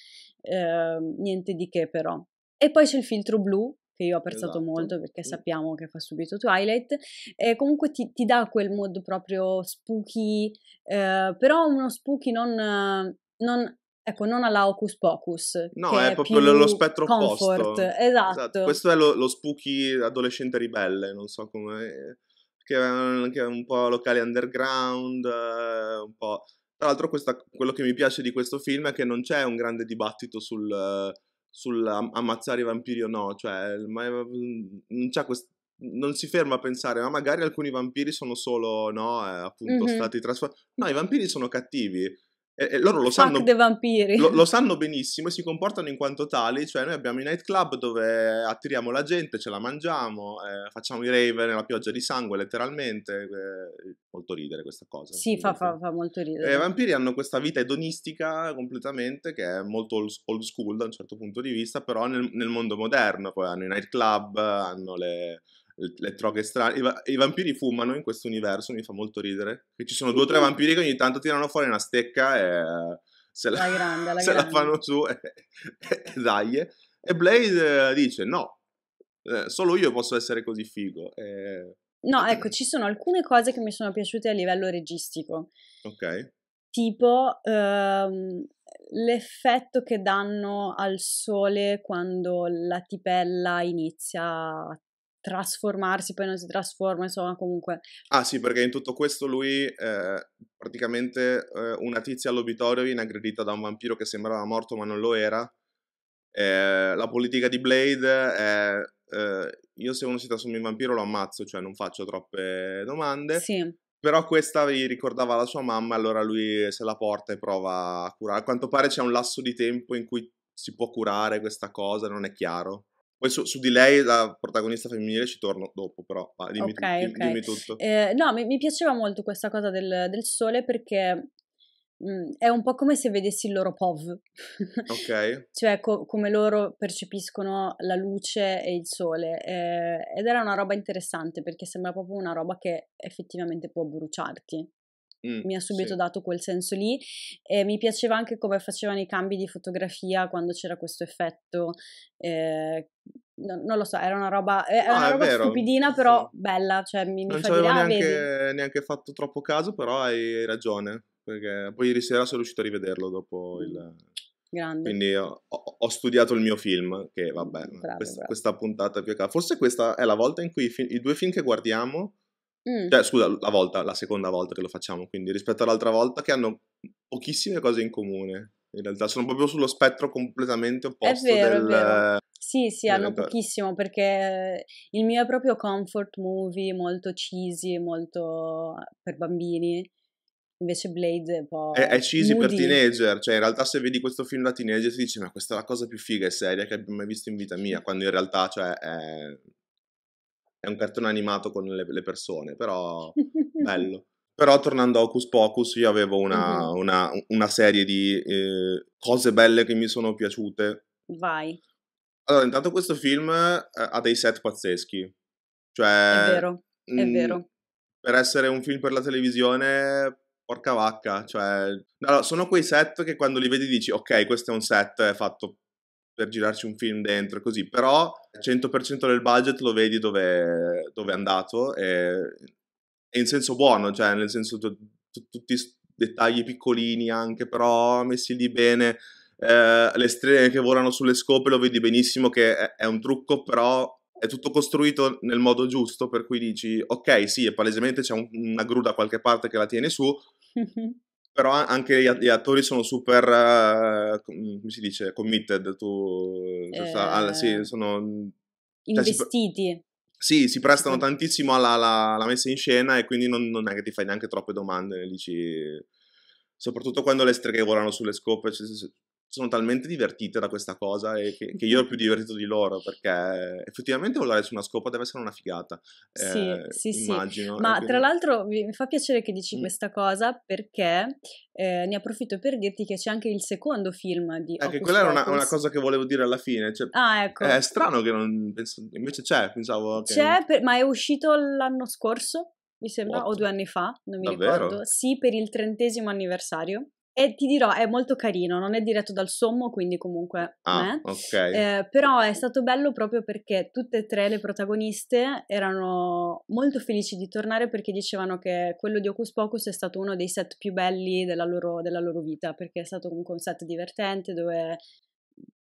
eh, niente di che però. E poi c'è il filtro blu, che io ho apprezzato esatto. molto perché sappiamo che fa subito Twilight, eh, comunque ti, ti, dà quel mood proprio spooky, eh, però uno spooky non, non ecco, non alla Hocus Pocus. No, è, è, proprio lo spettro comfort. opposto. Esatto. esatto. Questo è lo, lo, spooky adolescente ribelle, non so come... Che è, che è un po' locale underground, eh, un po'... Tra l'altro questa, quello che mi piace di questo film è che non c'è un grande dibattito sul ammazzare i vampiri o no, cioè mm, non, quest- non si ferma a pensare, ma magari alcuni vampiri sono solo, no, eh, appunto, mm-hmm. stati trasformati. No, i vampiri sono cattivi, eh, loro lo Fuck sanno, lo, lo, sanno benissimo e si comportano in quanto tali, cioè noi abbiamo i nightclub dove attiriamo la gente, ce la mangiamo, eh, facciamo i rave nella pioggia di sangue letteralmente, eh, molto ridere questa cosa. Sì, fa, fa, fa, molto ridere. Eh, I vampiri hanno questa vita edonistica completamente che è molto old school da un certo punto di vista, però nel, nel mondo moderno, poi hanno i nightclub, hanno le le troghe strane. I, I, vampiri fumano in questo universo, mi fa molto ridere. Che ci sono due o tre vampiri che ogni tanto tirano fuori una stecca e se la, la, grande, la, se la fanno su e, e, e daglie. E Blade eh, dice: No, eh, solo io posso essere così figo. Eh... No, ecco, ci sono alcune cose che mi sono piaciute a livello registico. Ok. Tipo ehm, l'effetto che danno al sole quando la tipella inizia a trasformarsi, poi non si trasforma, insomma, comunque. Ah sì, perché in tutto questo lui, eh, praticamente eh, una tizia all'obitorio viene aggredita da un vampiro che sembrava morto ma non lo era. Eh, la politica di Blade è... Eh, io se uno si trasforma in vampiro lo ammazzo, cioè non faccio troppe domande. Sì. Però questa vi ricordava la sua mamma, allora lui se la porta e prova a curare. A quanto pare c'è un lasso di tempo in cui si può curare questa cosa, non è chiaro. Poi su, su, di lei, la protagonista femminile, ci torno dopo, però ah, dimmi, okay, tu, okay. dimmi, tutto. Eh, no, mi, mi, piaceva molto questa cosa del, del sole perché mh, mm, è un po' come se vedessi il loro POV. Ok. cioè co- come loro percepiscono la luce e il sole. Eh, ed era una roba interessante perché sembra proprio una roba che effettivamente può bruciarti. Mm, mi ha subito sì. dato quel senso lì e mi piaceva anche come facevano i cambi di fotografia quando c'era questo effetto. Eh, non lo so, era una roba, eh, no, una roba stupidina, però sì. bella. Cioè, mi, mi non ci avevo ah, neanche, neanche, fatto troppo caso, però hai ragione. Perché poi ieri sera sono riuscito a rivederlo dopo il. Mm. Grande. Quindi ho, ho studiato il mio film, che vabbè, bravo, questa, bravo. questa, puntata più a caso. Forse questa è la volta in cui i, film, i due film che guardiamo Mm. Cioè, scusa, la volta, la seconda volta che lo facciamo, quindi rispetto all'altra volta che hanno pochissime cose in comune. In realtà sono proprio sullo spettro completamente opposto. È vero, del... è vero. Sì, sì, hanno pochissimo perché il mio è proprio comfort movie, molto cheesy, molto eh, per bambini. Invece Blade è un po'. È, è cheesy moody. per teenager, cioè in realtà se vedi questo film da teenager ti dici ma questa è la cosa più figa e seria che abbia mai visto in vita mia, quando in realtà cioè, è è un cartone animato con le, le persone, però bello. Però tornando a Hocus Pocus, io avevo una, uh-huh. una, una serie di eh, cose belle che mi sono piaciute. Vai. Allora, intanto questo film eh, ha dei set pazzeschi. Cioè, è vero, è mh, mm, vero. Per essere un film per la televisione, porca vacca. Cioè, allora, sono quei set che quando li vedi dici, ok, questo è un set fatto per girarci un film dentro, così, però 100% del budget lo vedi dove, dove è andato e, e, in senso buono, cioè nel senso t- t- tutti dettagli piccolini anche, però messi lì bene, eh, le stelle che volano sulle scope lo vedi benissimo che è, è un trucco, però è tutto costruito nel modo giusto, per cui dici, ok, sì, e palesemente c'è un, una gru da qualche parte che la tiene su, però anche gli attori sono super, uh, come si dice, committed, tu, eh, alla, sì, eh, sono... Mm, cioè, investiti. Cioè, sì, si prestano tantissimo alla, alla, alla, messa in scena e quindi non, non, è che ti fai neanche troppe domande, dici... Soprattutto quando le streghe volano sulle scope, cioè, sono talmente divertite da questa cosa e che, che, io ero più divertito di loro perché effettivamente volare su una scopa deve essere una figata. Eh, sì, sì, immagino, sì. Ma quindi... tra l'altro mi fa piacere che dici mm. questa cosa perché eh, ne approfitto per dirti che c'è anche il secondo film di... Eh, quella era una, una, cosa che volevo dire alla fine. Cioè, ah, ecco. È strano che non... Penso, invece c'è, pensavo... Che... C'è, per, ma è uscito l'anno scorso, mi sembra, What? o due anni fa, non mi Davvero? ricordo. Sì, per il trentesimo anniversario. E ti dirò, è molto carino, non è diretto dal sommo, quindi comunque... Ah, eh. okay. eh, però è stato bello proprio perché tutte e tre le protagoniste erano molto felici di tornare perché dicevano che quello di Ocus Pocus è stato uno dei set più belli della loro, della loro vita, perché è stato comunque un set divertente dove...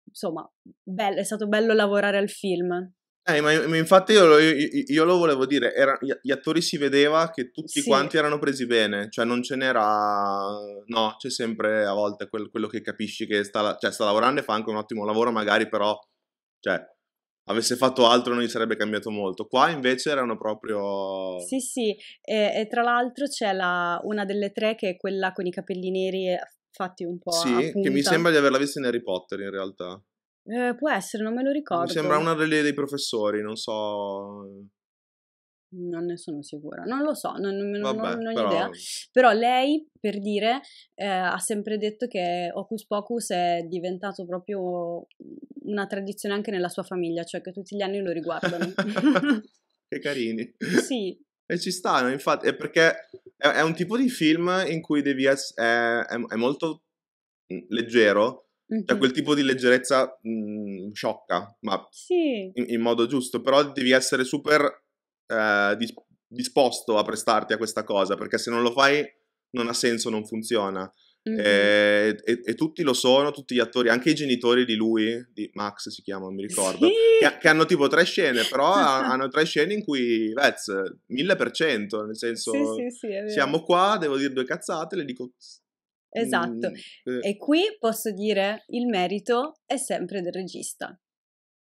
Insomma, be- è stato bello lavorare al film. Eh, ma, ma infatti io lo, io, io lo volevo dire, era, gli, attori si vedeva che tutti Sì. quanti erano presi bene, cioè non ce n'era... No, c'è sempre a volte quel- quello che capisci che sta, cioè, sta lavorando e fa anche un ottimo lavoro, magari però, cioè, avesse fatto altro non gli sarebbe cambiato molto. Qua invece erano proprio... Sì, sì, e, e tra l'altro c'è la- una delle tre che è quella con i capelli neri eh, fatti un po' a Sì, che mi sembra di averla vista in Harry Potter in realtà. Eh, può essere, non me lo ricordo. Mi sembra una delle dei professori, non so. Non ne sono sicura, non lo so, non, non, Vabbè, non, non però... ho idea. Però lei, per dire, eh, ha sempre detto che Hocus Pocus è diventato proprio una tradizione anche nella sua famiglia, cioè che tutti gli anni lo riguardano. che carini. Sì. E ci stanno, infatti, è perché è, è un tipo di film in cui devi essere... È, è, è molto mm, leggero, mm-hmm. cioè quel tipo di leggerezza mh, mhmm, sciocca, ma sì. in, in, modo giusto, però devi essere super eh, disposto a prestarti a questa cosa, perché se non lo fai non ha senso, non funziona. Mm-hmm. E, e, e, tutti lo sono, tutti gli attori, anche i genitori di lui, di Max si chiama, mi ricordo, sì. che, che, hanno tipo tre scene, però hanno tre scene in cui, Vez, mille per cento, nel senso, sì, sì, sì, siamo qua, devo dire due cazzate, le dico Esatto. Mm, eh. E qui posso dire il merito è sempre del regista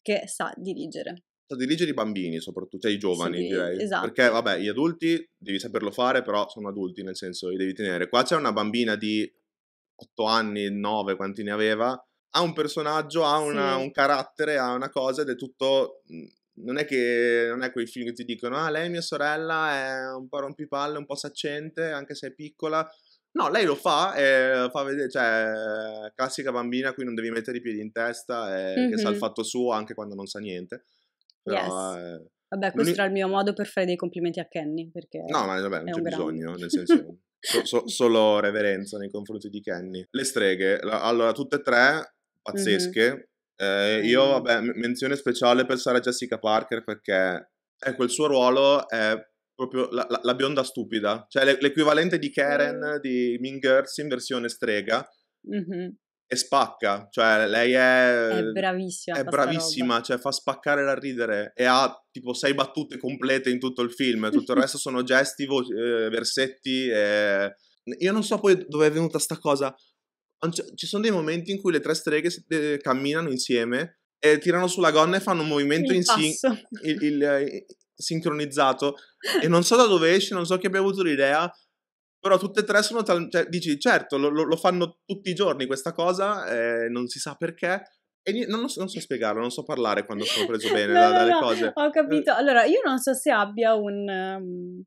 che sa dirigere. Sa dirigere i bambini, soprattutto, cioè i giovani, sì, direi. Esatto. Perché, vabbè, gli adulti devi saperlo fare, però sono adulti, nel senso, li devi tenere. Qua c'è una bambina di 8 anni, 9, quanti ne aveva, ha un personaggio, ha una, sì. un carattere, ha una cosa ed è tutto mm, non è che non è quei film che ti dicono ah lei mia sorella è un po' rompipalle, un po' saccente anche se è piccola No, lei lo fa, e fa vedere, cioè, classica bambina qui non devi mettere i piedi in testa, e mm-hmm. che sa il fatto suo anche quando non sa niente. Però, yes. eh, vabbè, questo era il mio modo per fare dei complimenti a Kenny, perché... No, ma vabbè, non c'è bisogno, nel senso... so, so, solo reverenza nei confronti di Kenny. Le streghe, allora, tutte e tre pazzesche. Mm-hmm. Eh, io, vabbè, menzione speciale per Sara Jessica Parker perché eh, quel suo ruolo è proprio la, la, la, bionda stupida, cioè l'e- l'equivalente di Karen mm. di Mean Girls in versione strega. Mm-hmm. E spacca, cioè lei è, è bravissima, è bravissima cioè fa spaccare da ridere e ha tipo sei battute complete in tutto il film, tutto il resto sono gesti, vo- eh, versetti. E... Io non so poi dove è venuta sta cosa. Ci sono dei momenti in cui le tre streghe eh, camminano insieme e tirano sulla gonna e fanno un movimento il in, sin- il, il, eh, sincronizzato e non so da dove esce, non so chi abbia avuto l'idea, però tutte e tre sono tal- cioè, dici certo lo, lo, fanno tutti i giorni questa cosa, eh, non si sa perché, e non, so, non, so, spiegarlo, non so parlare quando sono preso bene no, da, dalle no, cose. Ho eh. capito. Allora, io non so se abbia un. Ehm,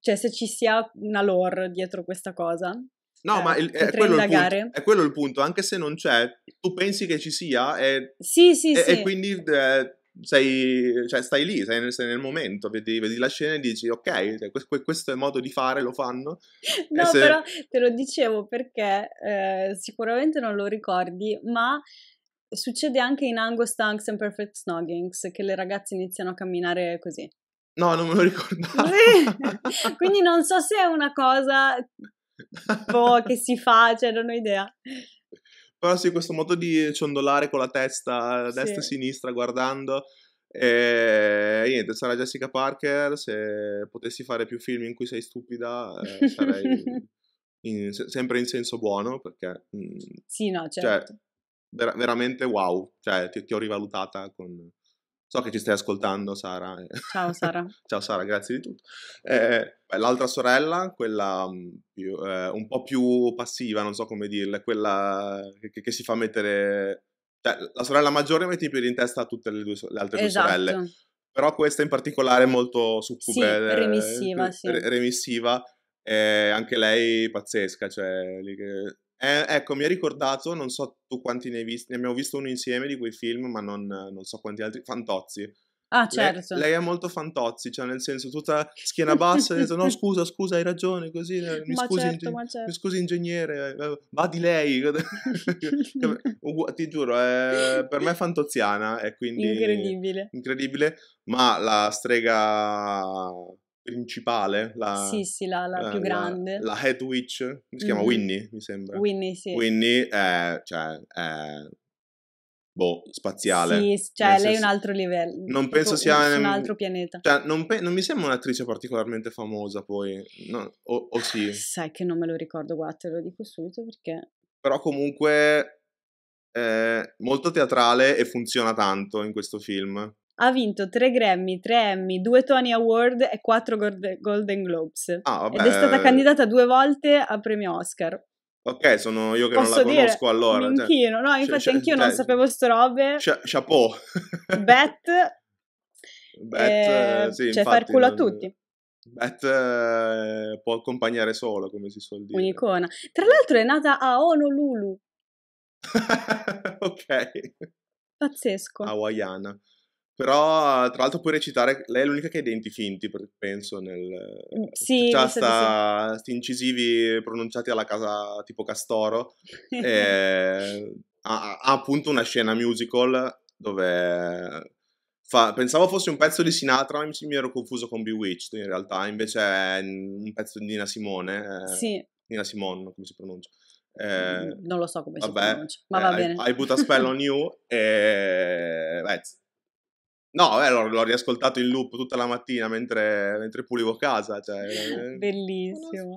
cioè, se ci sia una lore dietro questa cosa. No, eh, ma il, eh, è, quello punto, è, quello il punto, Anche se non c'è, tu pensi che ci sia? E, sì, sì, e, sì. E quindi eh, sei, cioè, stai lì, sei nel, sei nel momento, vedi, vedi, la scena e dici ok, cioè, questo, è il modo di fare, lo fanno. No, se... però te lo dicevo perché eh, sicuramente non lo ricordi, ma succede anche in Angus Tanks and Perfect Snoggings che le ragazze iniziano a camminare così. No, non me lo ricordavo. Quindi non so se è una cosa boh, che si fa, cioè non ho idea. Però sì, questo modo di ciondolare con la testa a destra e sinistra guardando. E eh, niente, sarà Jessica Parker. Se potessi fare più film in cui sei stupida, eh, sarei in, sempre in senso buono perché. Mm, sì, no, cioè, certo. Cioè, ver- veramente wow, cioè ti, ti ho rivalutata con, So che ci stai ascoltando, Sara. Eh. Ciao Sara. Ciao Sara, grazie di tutto. Eh, l'altra sorella, quella mm, più, eh, un po' più passiva, non so come dirla, quella che, che si fa mettere... Cioè, la sorella maggiore mette i piedi in testa a tutte le, due, le altre esatto. due sorelle. Però questa in particolare è molto succube. Sì, eh, remissiva, eh, sì. Re, remissiva. anche lei pazzesca, cioè... Eh, ecco, mi ha ricordato, non so tu quanti ne hai visti, ne abbiamo visto uno insieme di quei film, ma non, non so quanti altri, Fantozzi. Ah, certo. Lei, lei, è molto fantozzi, cioè nel senso tutta schiena bassa, ha detto no scusa, scusa, hai ragione, così, mi, ma scusi, certo, ingeg- certo. mi scusi ingegnere, eh, va di lei. Ti giuro, è, per me è fantoziana, è quindi... Incredibile. Incredibile, ma la strega principale, la, sì, sì, la, la, eh, la più grande. La, head witch, si chiama mm-hmm. Winnie, mi sembra. Winnie, sì. Winnie è, cioè, è boh, spaziale. Sì, cioè Nel lei è un altro livello. Non penso sia... Un altro pianeta. Cioè, non, pe- non mi sembra un'attrice particolarmente famosa poi, no, o, o, sì. Sai che non me lo ricordo, guarda, te lo dico subito perché... Però comunque... È molto teatrale e funziona tanto in questo film ha vinto 3 Grammy, 3 Emmy, 2 Tony Award e 4 Golden Globes. Ah, Ed è stata candidata due volte a premio Oscar. Ok, sono io che Posso non la conosco dire, allora. Cioè, minchino. No, cioè, infatti cioè, anch'io cioè, non sapevo sto robe. chapeau. Bet. Bet, eh, sì, Cioè, infatti, far culo a tutti. Bet eh, può accompagnare solo, come si suol dire. Un'icona. Tra l'altro è nata a Honolulu. ok. Pazzesco. Hawaiana. Però, tra l'altro, puoi recitare. Lei è l'unica che ha i denti finti, penso. Nel... Mm, cioè, sì, C'ha cioè, sta, sì. sti incisivi pronunciati alla casa tipo Castoro. e... ha, ha, appunto una scena musical dove. Fa... Pensavo fosse un pezzo di Sinatra, ma mi ero confuso con Bewitched in realtà. Invece è un pezzo di Nina Simone. Eh, sì. Nina Simone, come si pronuncia? Eh... non lo so come vabbè, si pronuncia, ma eh, va bene. I, I spell on you e... Beh, No, beh, l'ho, l'ho, riascoltato in loop tutta la mattina mentre, mentre pulivo casa. Cioè, eh, Bellissimo.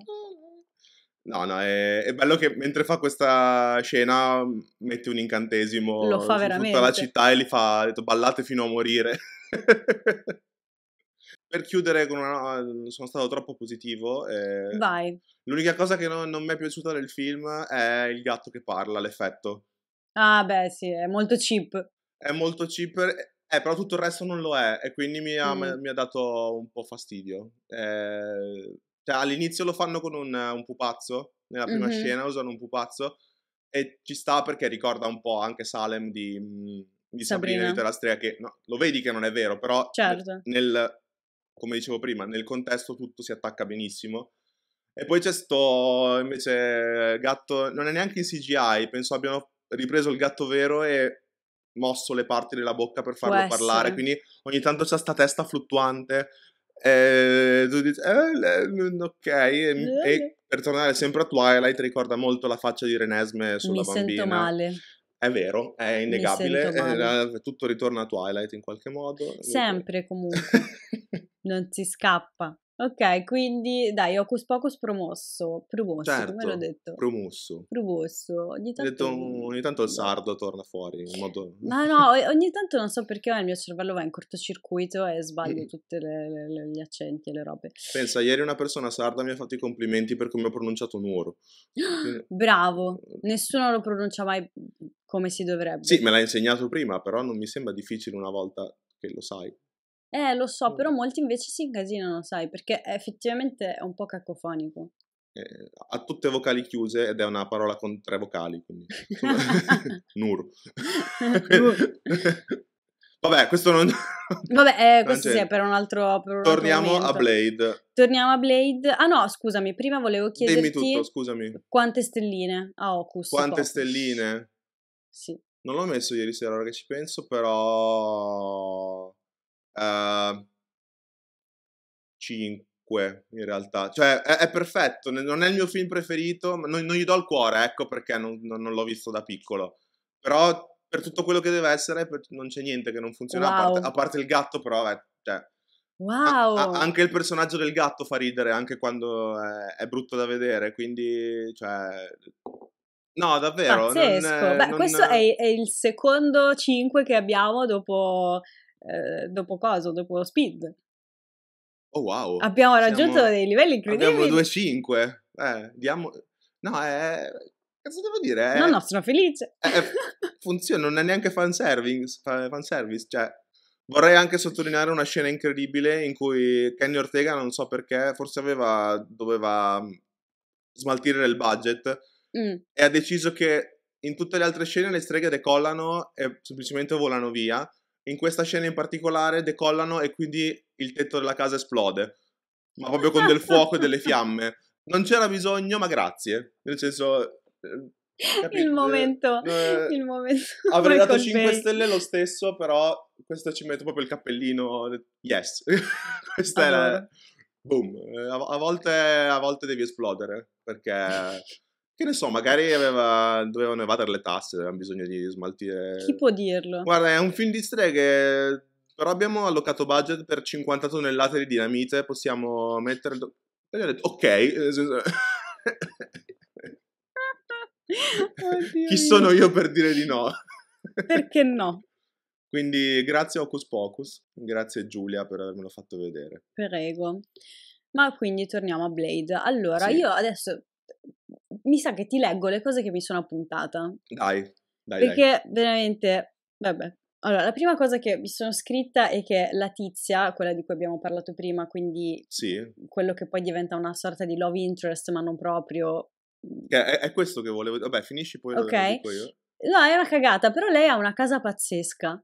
No, no, è, è, bello che mentre fa questa scena mm, mette un incantesimo Lo fa veramente. tutta la città e li fa, detto, ballate fino a morire. per chiudere con una... sono stato troppo positivo. Eh, Vai. L'unica cosa che non, non mi è piaciuta del film è il gatto che parla, l'effetto. Ah, beh, sì, è molto cheap. È molto cheap eh, eh, però tutto il resto non lo è e quindi mi ha, mm. mi ha dato un po' fastidio. Eh, cioè, all'inizio lo fanno con un, un pupazzo, nella prima mm-hmm. scena usano un pupazzo e ci sta perché ricorda un po' anche Salem di, mhmm, di Sabrina, di Terastrea che no, lo vedi che non è vero, però certo. nel, come dicevo prima, nel contesto tutto si attacca benissimo. E poi c'è sto invece gatto, non è neanche in CGI, penso abbiano ripreso il gatto vero e mosso le parti della bocca per farlo parlare, quindi ogni tanto c'è sta testa fluttuante. E eh, tu dici, eh, mm, ok, mm, eh, e, e, per tornare sempre a Twilight ricorda molto la faccia di Renesme sulla Mi bambina. Mi sento male. È vero, è innegabile, è, eh, tutto ritorna a Twilight in qualche modo. Sempre comunque, non si scappa. Ok, quindi dai, Ocus Pocus promosso, promosso, certo, come l'ho detto? promosso. Promosso, ogni tanto... Detto, ogni tanto il sardo torna fuori in modo... Ma no, ogni tanto non so perché il mio cervello va in cortocircuito e sbaglio mm. tutti gli accenti e le robe. Pensa, ieri una persona sarda mi ha fatto i complimenti per come ho pronunciato Nuoro. Bravo, eh, nessuno lo pronuncia mai come si dovrebbe. Sì, me l'ha insegnato prima, però non mi sembra difficile una volta che lo sai. Eh, lo so, però molti invece si incasinano, sai, perché effettivamente è un po' cacofonico. Eh, ha tutte vocali chiuse ed è una parola con tre vocali, quindi... Nur. Vabbè, questo non... Vabbè, eh, questo sì, è per un altro... Per un Torniamo altro a Blade. Torniamo a Blade. Ah no, scusami, prima volevo chiederti... Dimmi tutto, scusami. Quante stelline a Ocus? Quante Focus. stelline? Sì. Non l'ho messo ieri sera, ora che ci penso, però... Ehm, uh, 5 in realtà. Cioè, è, è, perfetto, non è il mio film preferito, ma non, non gli do il cuore, ecco perché non, non, non, l'ho visto da piccolo. Però per tutto quello che deve essere, per, non c'è niente che non funziona, wow. a, parte, a, parte, il gatto, però, beh, cioè, Wow! A, a, anche il personaggio del gatto fa ridere, anche quando è, è brutto da vedere, quindi, cioè... No, davvero. Pazzesco. Non, Beh, non... questo è, è, il secondo 5 che abbiamo dopo eh, dopo cosa? Dopo Speed. Oh wow! Abbiamo raggiunto Siamo... dei livelli incredibili. Abbiamo 2-5. Eh, diamo... No, è... Cosa devo dire? È... No, no, sono felice. È... Eh, eh, funziona, non è neanche fanservice, fanservice, cioè... Vorrei anche sottolineare una scena incredibile in cui Kenny Ortega, non so perché, forse aveva, doveva mm, smaltire il budget mm. e ha deciso che in tutte le altre scene le streghe decollano e semplicemente volano via in questa scena in particolare decollano e quindi il tetto della casa esplode, ma proprio con del fuoco e delle esatto. fiamme. Non c'era bisogno, ma grazie. Nel senso... Ehm, capite? Il momento, eh, il momento. Avrei dato 5 Bay. stelle lo stesso, però questo ci metto proprio il cappellino. Yes. questa allora. è la... Boom. Eh, a volte, a volte devi esplodere, perché... Che ne so, magari aveva, dovevano evadere le tasse, avevano bisogno di smaltire... Chi può dirlo? Guarda, è un film di streghe, però abbiamo allocato budget per 50 tonnellate di dinamite, possiamo mettere... Do... E ho detto, ok... Eh, Oddio Chi sono io per dire di no? Perché no? Quindi grazie Ocus Pocus, grazie Giulia per avermelo fatto vedere. Prego. Ma quindi torniamo a Blade. Allora, sì. io adesso mi sa che ti leggo le cose che mi sono appuntata. Dai, dai. Perché dai. veramente, vabbè. Allora, la prima cosa che mi sono scritta è che la tizia, quella di cui abbiamo parlato prima, quindi sì. quello che poi diventa una sorta di love interest, ma non proprio. È, è questo che volevo. Vabbè, finisci poi. Ok. No, è una cagata, però lei ha una casa pazzesca.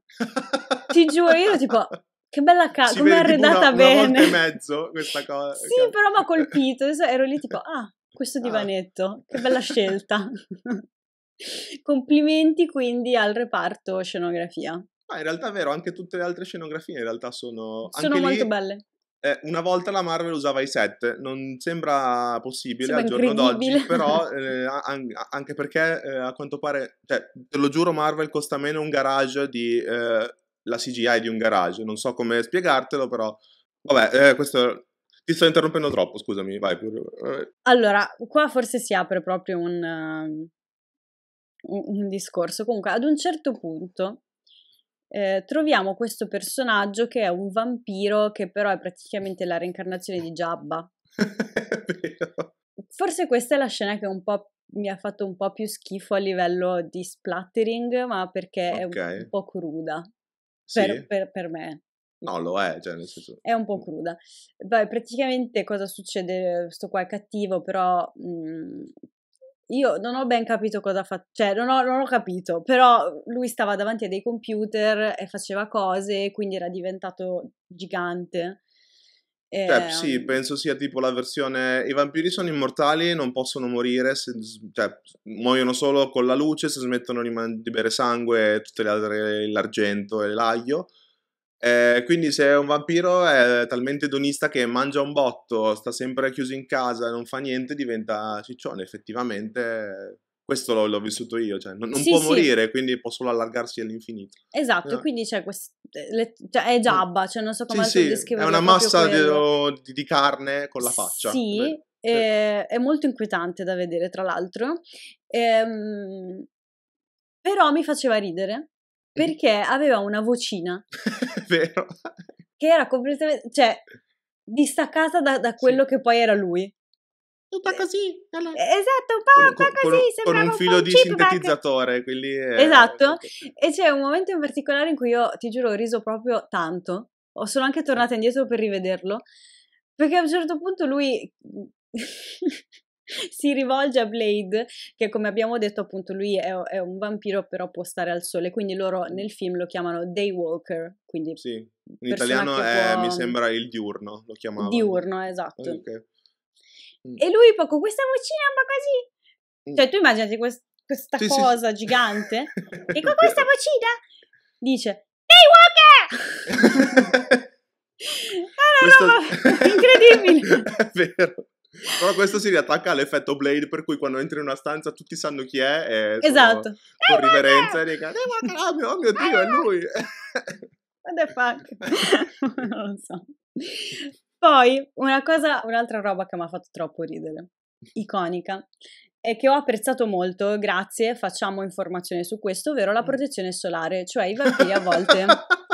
Ti giuro, io tipo, che bella casa, come è arredata una, bene. Una volta e mezzo questa cosa. Sì, però mi ha colpito, ero lì tipo, ah, questo ah. divanetto. Ah. Che bella scelta. Complimenti quindi al reparto scenografia. Ah, in realtà è vero, anche tutte le altre scenografie in realtà sono... Sono molto lì, belle. Eh, una volta la Marvel usava i set, non sembra possibile sembra al giorno d'oggi, però eh, an- anche perché eh, a quanto pare, cioè, te lo giuro Marvel costa meno un garage di... Eh, la CGI di un garage, non so come spiegartelo però... Vabbè, eh, questo ti sto interrompendo troppo, scusami, vai pure. Allora, qua forse si apre proprio un, uh, un discorso. Comunque, ad un certo punto eh, troviamo questo personaggio che è un vampiro che però è praticamente la reincarnazione di Jabba. forse questa è la scena che un po' mi ha fatto un po' più schifo a livello di splattering, ma perché okay. è un, un po' cruda. Per, sì. per, per, me. No, lo è, cioè nel senso... È un po' cruda. Beh, praticamente cosa succede? Eh, sto qua è cattivo, però mh, mhmm, io non ho ben capito cosa fa, cioè non ho, non ho, capito, però lui stava davanti a dei computer e faceva cose, quindi era diventato gigante. E... Cioè, sì, ehm penso sia tipo la versione i vampiri sono immortali, non possono morire, se, cioè, muoiono solo con la luce, se smettono di, man- di bere sangue e tutto le altre l'argento e l'aglio eh, quindi se un vampiro è talmente donista che mangia un botto, sta sempre chiuso in casa, non fa niente, diventa ciccione. Effettivamente questo l'ho, l'ho vissuto io, cioè non, non sì, può sì. morire, quindi può solo allargarsi all'infinito. Esatto, no. Eh. quindi c'è questo, eh, cioè è mm. giabba, cioè non so come sì, sì. descriverlo. È una massa di, di, carne con la faccia. Sì, Beh, è, cioè è molto inquietante da vedere tra l'altro, ehm, però mi faceva ridere perché aveva una vocina. Vero. Che era completamente, cioè, distaccata da, da quello sì. che poi era lui. Un po' così. Allora. Eh, esatto, un po', un po così. Con, con un filo un di sintetizzatore. È... Eh, esatto. E c'è un momento in particolare in cui io, ti giuro, ho riso proprio tanto. O sono anche tornata indietro per rivederlo. Perché a un certo punto lui si rivolge a Blade, che come abbiamo detto appunto lui è, è, un vampiro però può stare al sole, quindi loro nel film lo chiamano Daywalker, quindi... Sì, in italiano è, può... mi sembra il diurno, lo chiamavano. Diurno, esatto. okay. E lui poi con questa vocina ma così... Cioè tu immaginati quest- questa sì, cosa sì. gigante e con questa vocina dice Daywalker! è una roba incredibile! è vero. Però questo si riattacca all'effetto Blade, per cui quando entri in una stanza tutti sanno chi è. E esatto. Con eh, riverenza e dica, eh, oh mio Dio, è eh, lui. What the fuck? non lo so. Poi, una cosa, un'altra roba che mi ha fatto troppo ridere, iconica, e che ho apprezzato molto, grazie, facciamo informazione su questo, ovvero la mm. protezione solare, cioè i vampiri a volte...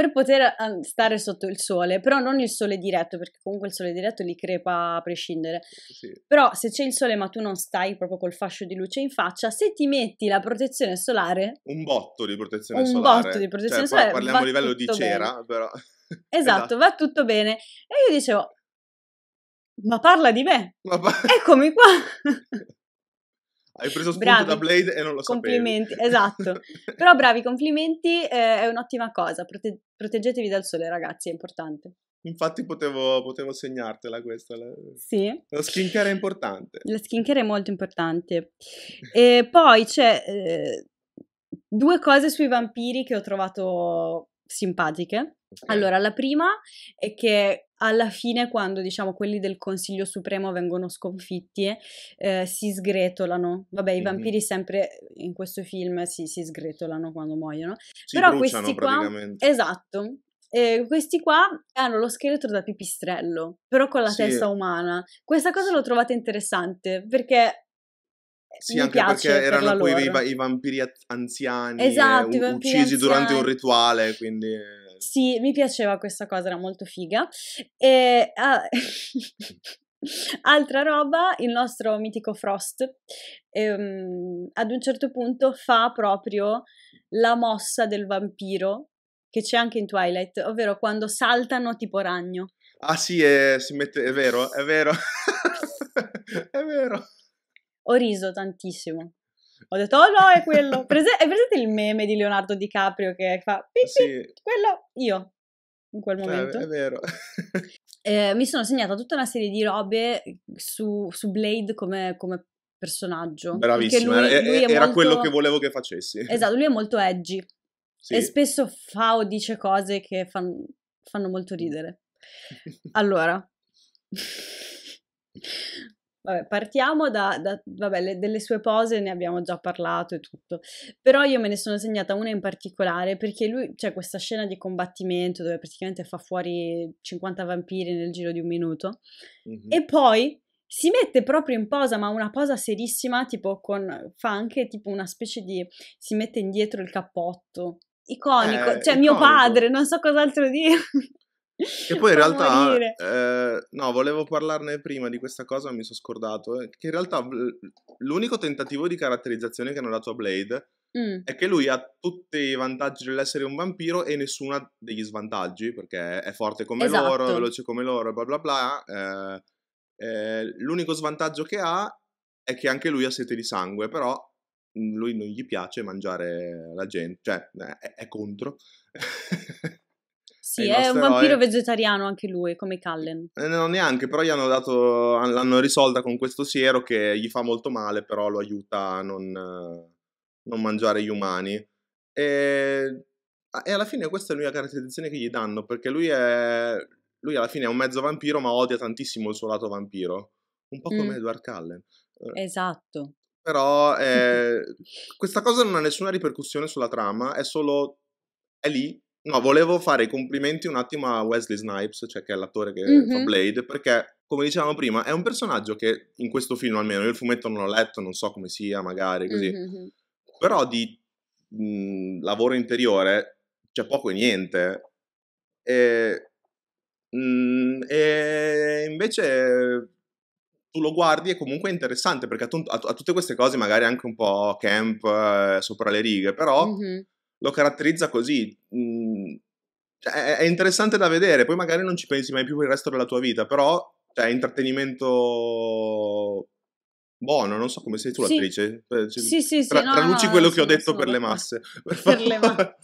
per poter ehm, stare sotto il sole, però non il sole diretto, perché comunque il sole diretto li crepa a prescindere. Sì. Però se c'è il sole ma tu non stai proprio col fascio di luce in faccia, se ti metti la protezione solare... Un botto di protezione un solare. Un botto di protezione cioè, solare. Parliamo a livello di cera, bene. però... Esatto, esatto, va tutto bene. E io dicevo, ma parla di me. Ma pa- Eccomi qua. Hai preso spunto bravi. da Blade e non lo complimenti, sapevi. esatto. Però bravi, complimenti, eh, è un'ottima cosa. Prote- proteggetevi dal sole, ragazzi, è importante. Infatti potevo, potevo segnartela questa. La, sì. La skincare è importante. La skincare è molto importante. E poi c'è eh, due cose sui vampiri che ho trovato simpatiche. Okay. Allora, la prima è che alla fine, quando diciamo quelli del Consiglio Supremo vengono sconfitti, eh, si sgretolano. Vabbè, i mhm. vampiri sempre eh, in questo film si, si sgretolano quando muoiono. Si Però questi qua. Esatto, eh, questi qua hanno lo scheletro da pipistrello, però con la sì. testa umana. Questa cosa l'ho trovata interessante perché. Eh, sì, anche perché erano per poi i, i, vampiri anziani esatto, eh, i vampiri uccisi anziani. durante un rituale, quindi eh. Sì, mi piaceva questa cosa, era molto figa. E, ah, Altra roba, il nostro mitico Frost ehm, ad un certo punto fa proprio la mossa del vampiro che c'è anche in Twilight, ovvero quando saltano tipo ragno. Ah sì, è, mette, è vero, è vero, è vero. Ho riso tantissimo. Ho detto, oh no, è quello. Prese- è presente il meme di Leonardo DiCaprio che fa, pip, sì. quello, io, in quel eh, momento. Eh, è vero. eh, mi sono segnata tutta una serie di robe su, su Blade come, come personaggio. Bravissimo, lui, eh, eh, era, lui era molto... quello che volevo che facessi. Esatto, lui è molto edgy. Sì. E spesso fa o dice cose che fan, fanno molto ridere. Allora, vabbè, partiamo da, da vabbè, le, delle sue pose, ne abbiamo già parlato e tutto, però io me ne sono segnata una in particolare perché lui, c'è cioè questa scena di combattimento dove praticamente fa fuori 50 vampiri nel giro di un minuto mm-hmm. e poi si mette proprio in posa, ma una posa serissima, tipo con, fa anche tipo una specie di, si mette indietro il cappotto, iconico, eh, cioè iconico. mio padre, non so cos'altro dire. Che poi in realtà, eh, no, volevo parlarne prima di questa cosa, mi sono scordato. Eh, che in realtà l'unico tentativo di caratterizzazione che hanno dato a Blade mm. è che lui ha tutti i vantaggi dell'essere un vampiro e nessuno degli svantaggi, perché è forte come esatto. loro, è veloce come loro, bla bla bla. Eh, eh, l'unico svantaggio che ha è che anche lui ha sete di sangue, però mm, lui non gli piace mangiare la gente, cioè eh, è, è contro. Sì, è un vampiro vegetariano anche lui, come Cullen. Eh, non neanche, però dato, l'hanno risolta con questo siero che gli fa molto male, però lo aiuta a non, non mangiare gli umani. E... e, alla fine questa è l'unica caratterizzazione che gli danno, perché lui è... Lui alla fine è un mezzo vampiro, ma odia tantissimo il suo lato vampiro. Un po' come mm. Edward Cullen. Eh. Esatto. Però eh, questa cosa non ha nessuna ripercussione sulla trama, è solo... è lì No, volevo fare i complimenti un attimo a Wesley Snipes, cioè che è l'attore che mm-hmm. fa Blade, perché come dicevamo prima è un personaggio che in questo film almeno, io il fumetto non l'ho letto, non so come sia magari, così, mm-hmm. però di mh, mhmm, lavoro interiore c'è poco e niente. E, mh, mhmm, e invece tu lo guardi e comunque è interessante perché a, t- a, tutte queste cose magari anche un po' camp eh, sopra le righe, però... Mm-hmm. Lo caratterizza così, mh, mhmm, cioè, è interessante da vedere, poi magari non ci pensi mai più per il resto della tua vita, però cioè, è intrattenimento buono, non so come sei tu sì. l'attrice. Cioè, sì, sì, Tra, no, traduci no, quello no, che ho detto per le masse. Per, per le masse.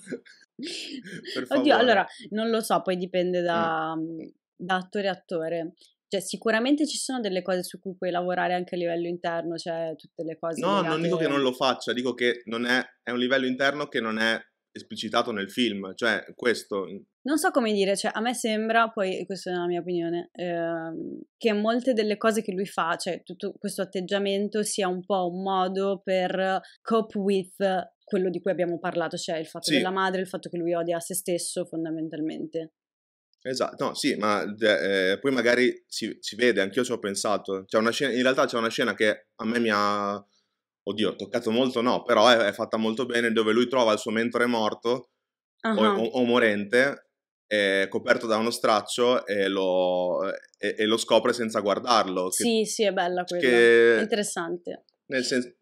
Oddio, allora, non lo so, poi dipende da, mm. mm. da attore a attore. Cioè, sicuramente ci sono delle cose su cui puoi lavorare anche a livello interno, cioè tutte le cose. No, legate... non dico che non lo faccia, dico che non è, è un livello interno che non è esplicitato nel film, cioè questo... Mm. Non so come dire, cioè a me sembra, poi questa è la mia opinione, ehm, che molte delle cose che lui fa, cioè tutto questo atteggiamento sia un po' un modo per cope with quello di cui abbiamo parlato, cioè il fatto sì. della madre, il fatto che lui odia se stesso fondamentalmente. Esatto, no, sì, ma eh, poi magari si, si vede, anch'io ci ho pensato. C'è una scena, in realtà c'è una scena che a me mi ha, oddio, toccato molto no, però è, è, fatta molto bene, dove lui trova il suo mentore morto uh-huh. o, o, o, morente, coperto da uno straccio e lo, e, e lo scopre senza guardarlo. Che, sì, sì, è bella quella, che, interessante. Nel senso,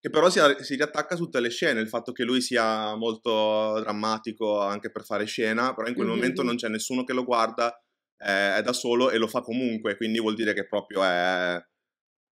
che però si, si riattacca a tutte le scene, il fatto che lui sia molto drammatico anche per fare scena, però in quel mm-hmm. momento non c'è nessuno che lo guarda, è da solo e lo fa comunque, quindi vuol dire che proprio è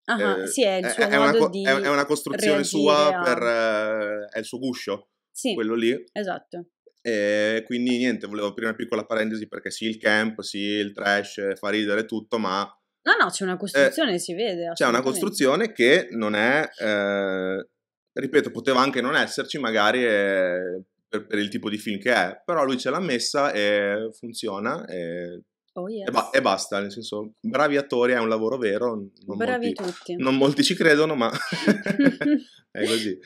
Ah, eh, sì, è il suo è, è una, di è, è una costruzione sua per... A... Eh, è il suo guscio, sì, quello lì. Esatto. E quindi niente, volevo aprire una piccola parentesi perché sì il camp, sì il trash, eh, fa ridere tutto, ma... No, no, c'è una eh, costruzione, eh, si vede. C'è una costruzione che non è... Eh, ripeto, poteva anche non esserci magari per, per, il tipo di film che è, però lui ce l'ha messa e funziona e Oh yes. e, ba- e, basta, nel senso, bravi attori è un lavoro vero. Non bravi molti, tutti. Non molti ci credono, ma è così.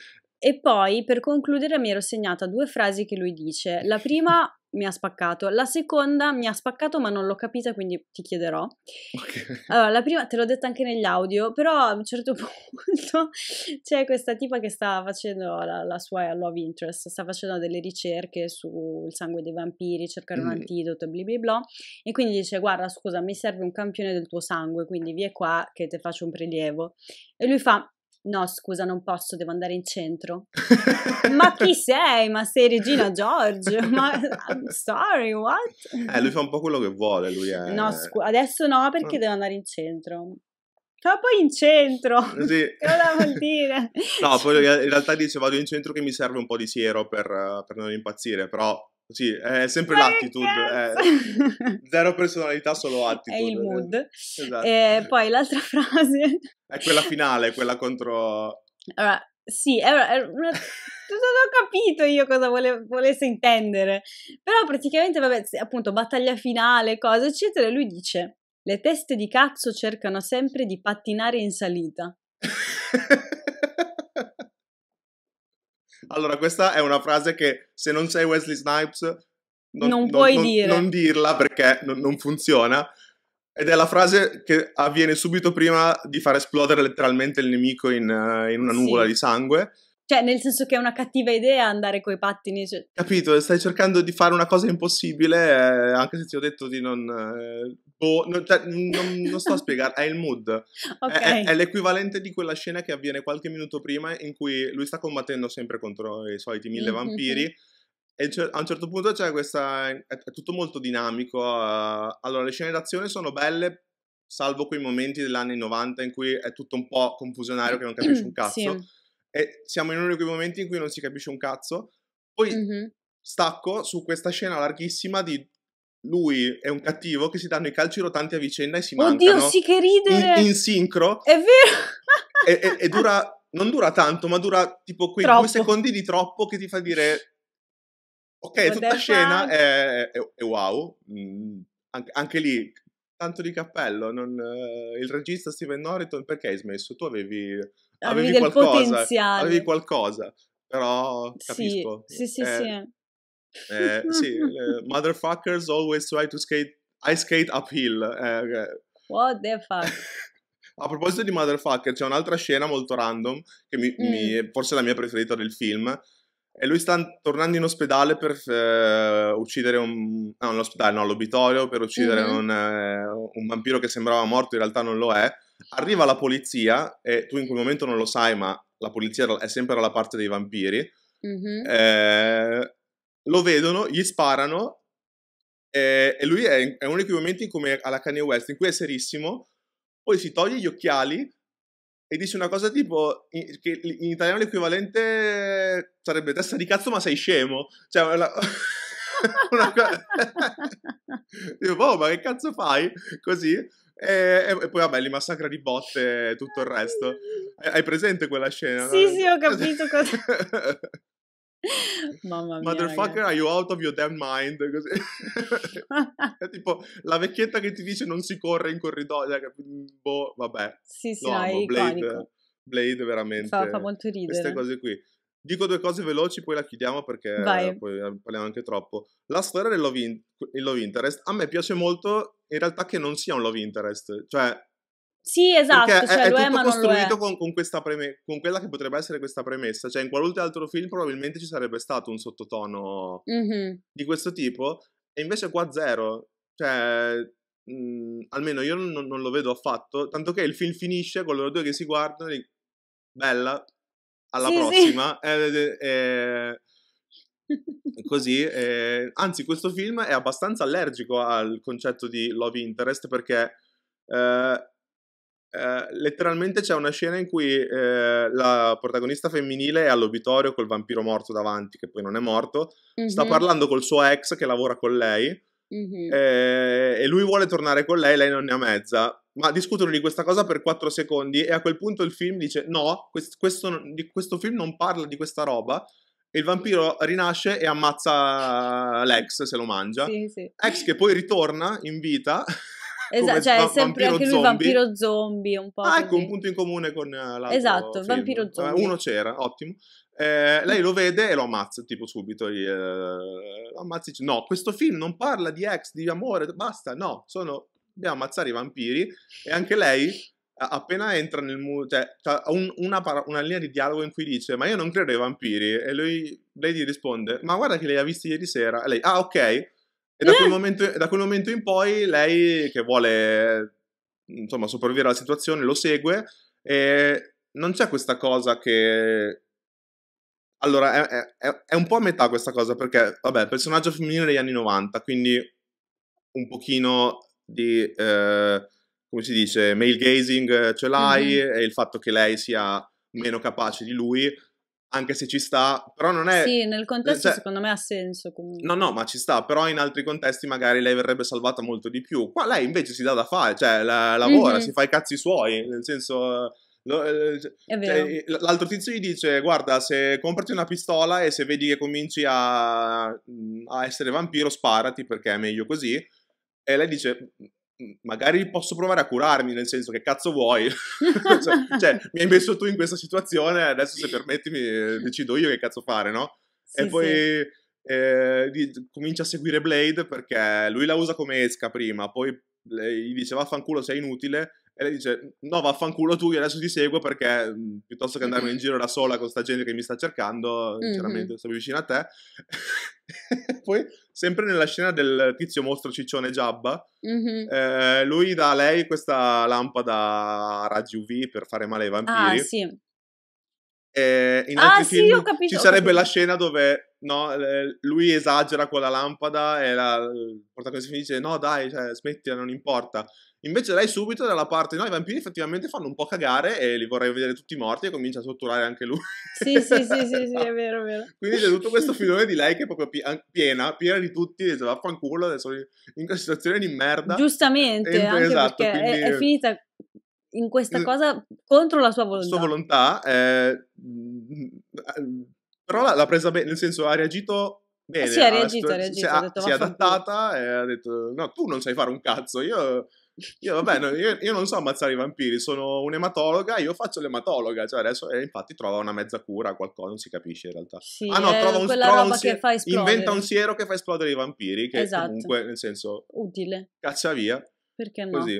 E poi per concludere mi ero segnata due frasi che lui dice. La prima mi ha spaccato, la seconda mi ha spaccato ma non l'ho capita quindi ti chiederò. Okay. Allora, la prima te l'ho detta anche negli audio, però a un certo punto c'è questa tipa che sta facendo la, la sua love interest, sta facendo delle ricerche sul sangue dei vampiri, cercare mm. un antidoto, bla bla bla, e quindi dice guarda scusa mi serve un campione del tuo sangue, quindi vieni qua che ti faccio un prelievo. E lui fa No, scusa, non posso, devo andare in centro. ma chi sei? Ma sei Regina Giorgio? Ma I'm sorry, what? Eh, lui fa un po' quello che vuole, lui è... No, scu- adesso no, perché no. Mm. devo andare in centro. Ma poi in centro, eh, sì. cosa vuol dire? No, poi in realtà dice vado in centro che mi serve un po' di siero per, per non impazzire, però sì, è sempre l'attitude, è eh. zero personalità, solo attitude. È il mood. Esatto. E poi l'altra frase... È quella finale, quella contro... Allora, sì, è una, è una... non ho capito io cosa vole, volesse intendere, però praticamente, vabbè, appunto, battaglia finale, cose, eccetera, lui dice, le teste di cazzo cercano sempre di pattinare in salita. Allora, questa è una frase che se non sei Wesley Snipes non, non puoi non, dire. non dirla perché non, non funziona. Ed è la frase che avviene subito prima di far esplodere letteralmente il nemico in, uh, in una nuvola sì. di sangue. Cioè, nel senso che è una cattiva idea andare coi pattini. Cioè... Capito, stai cercando di fare una cosa impossibile, eh, anche se ti ho detto di non... Eh, non, cioè, non, non, sto a spiegare, è il mood. Okay. È, è, l'equivalente di quella scena che avviene qualche minuto prima in cui lui sta combattendo sempre contro i soliti mille mm-hmm. vampiri. Mm-hmm. E cioè, a un certo punto c'è questa. È, tutto molto dinamico. Eh. allora, le scene d'azione sono belle, salvo quei momenti degli anni 90 in cui è tutto un po' confusionario che non capisci un cazzo. Sì. E siamo in uno di quei momenti in cui non si capisce un cazzo. Poi mm-hmm. stacco su questa scena larghissima di lui è un cattivo che si danno i calci rotanti a vicenda e si Oddio, mancano. Oddio, sì che ride! In, in sincro. È vero! e, e, e, dura, non dura tanto, ma dura tipo quei troppo. due secondi di troppo che ti fa dire... Ok, Guarda tutta scena è, è, è, wow. Mm, anche, anche, lì, tanto di cappello. Non, uh, il regista Steven Norton, perché hai smesso? Tu avevi, avevi, avevi qualcosa. Potenziale. Avevi qualcosa. Però capisco. Sì, sì, sì. Eh, sì. Eh, sì, eh, motherfuckers always try to skate, I skate uphill. Eh, eh. What the fuck? A proposito di motherfucker, c'è un'altra scena molto random, che mi, mm. mi, forse la mia preferita del film, e lui sta tornando in ospedale per eh, uccidere un... no, l'ospedale, no, l'obitorio, per uccidere mm-hmm. un, eh, un, vampiro che sembrava morto, in realtà non lo è. Arriva la polizia, e tu in quel momento non lo sai, ma la polizia è sempre dalla parte dei vampiri, mm-hmm. eh, lo vedono, gli sparano eh, e lui è, uno di quei momenti come alla Kanye West in cui è serissimo, poi si toglie gli occhiali e dice una cosa tipo in, che in italiano l'equivalente sarebbe testa di cazzo ma sei scemo, cioè la, una cosa tipo oh ma che cazzo fai così e, e, poi vabbè li massacra di botte e tutto il resto hai, hai presente quella scena? Sì no? sì ho capito cosa Mamma mia. Motherfucker, ragazzi. are you out of your damn mind? è tipo la vecchietta che ti dice non si corre in corridoio. Cioè, boh, vabbè. Sì, sì, no, Blade, Blade, veramente. Fa, fa, molto ridere. Queste cose qui. Dico due cose veloci, poi la chiudiamo perché Vai. poi eh, parliamo anche troppo. La storia del love, in- love interest a me piace molto in realtà che non sia un love interest. Cioè, sì, esatto, Perché cioè, è, lo è, tutto costruito con, con, preme- con, quella che potrebbe essere questa premessa, cioè in qualunque altro film probabilmente ci sarebbe stato un sottotono mm-hmm. di questo tipo, e invece qua zero, cioè mh, mhmm, almeno io non, non, lo vedo affatto, tanto che il film finisce con loro due che si guardano e dicono, bella, alla sì, prossima, sì. Eh, eh, così, eh, anzi questo film è abbastanza allergico al concetto di love interest perché... Uh, eh, letteralmente c'è una scena in cui eh, la protagonista femminile è all'obitorio col vampiro morto davanti, che poi non è morto, mm-hmm. sta mhm. parlando col suo ex che lavora con lei mm-hmm. eh, e lui vuole tornare con lei, lei non ne ha mezza. Ma discutono di questa cosa per 4 secondi e a quel punto il film dice no, quest- questo, questo film non parla di questa roba, il vampiro rinasce e ammazza l'ex se lo mangia. Sì, sì. Ex che poi ritorna in vita esatto, cioè va- sempre anche lui zombie. vampiro zombie un po'. Ah, ecco, un punto in comune con eh, l'altro Esatto, film. vampiro eh, zombie. Uno c'era, ottimo. Eh, lei lo vede e lo ammazza tipo subito. Gli, eh, ammazza dice, no, questo film non parla di ex, di amore, basta, no, sono, dobbiamo ammazzare i vampiri. E anche lei, appena entra nel muro, cioè, ha un, una, para- una, linea di dialogo in cui dice, ma io non credo ai vampiri. E lui, lei gli risponde, ma guarda che lei ha visto ieri sera. E lei, ah ok, e da quel, eh. momento, da quel momento in poi lei, che vuole insomma sopravvivere alla situazione, lo segue e non c'è questa cosa che allora, è, è, è, un po' a metà questa cosa perché, vabbè, personaggio femminile degli anni 90, quindi un pochino di, eh, come si dice, male gazing ce l'hai mm-hmm. e il fatto che lei sia meno capace di lui anche se ci sta, però non è... Sì, nel contesto cioè, secondo me ha senso comunque. No, no, ma ci sta, però in altri contesti magari lei verrebbe salvata molto di più. Qua lei invece si dà da fare, cioè la, lavora, mm-hmm. si fa i cazzi suoi, nel senso... Lo, eh, cioè, cioè l'altro tizio gli dice: Guarda, se comprati una pistola e se vedi che cominci a, a essere vampiro, sparati perché è meglio così. E lei dice: magari posso provare a curarmi, nel senso che cazzo vuoi? cioè, cioè, mi hai messo tu in questa situazione, adesso se permettimi eh, decido io che cazzo fare, no? Sì, e poi sì. eh, comincia a seguire Blade perché lui la usa come esca prima, poi gli dice vaffanculo sei inutile e lei dice no vaffanculo tu io adesso ti seguo perché piuttosto che andarmene in mm-hmm. giro da sola con sta gente che mi sta cercando mm-hmm. sinceramente mm-hmm. sto più vicino a te poi sempre nella scena del tizio mostro ciccione giabba mm-hmm. eh, lui dà a lei questa lampada a raggi UV per fare male ai vampiri ah sì e in ah, altri ah, film sì, capito, ci sarebbe la scena dove no, lui esagera con la lampada e la, il protagonista dice no dai cioè, smettila non importa Invece lei subito dalla parte, no, i vampiri effettivamente fanno un po' cagare e li vorrei vedere tutti morti e comincia a torturare anche lui. Sì, sì, sì, sì, sì, è vero, è vero. Quindi c'è tutto questo filone di lei che è proprio piena, piena di tutti, dice vaffanculo, adesso in questa situazione di merda. Giustamente, e, anche esatto, perché quindi... è, è finita in questa in... cosa contro la sua volontà. La Sua volontà, eh... però l'ha presa bene, nel senso ha reagito bene. Eh sì, ha reagito, ha reagito. si è adattata e ha detto: No, tu non sai fare un cazzo, io io, vabbè, no, io, io, non so ammazzare i vampiri, sono un'ematologa, io faccio l'ematologa, cioè adesso eh, infatti trova una mezza cura, qualcosa, non si capisce in realtà. Sì, ah no, trova un, trova un siero, inventa un siero che fa esplodere i vampiri, che esatto. comunque, nel senso... Utile. Caccia via. Perché no? Così.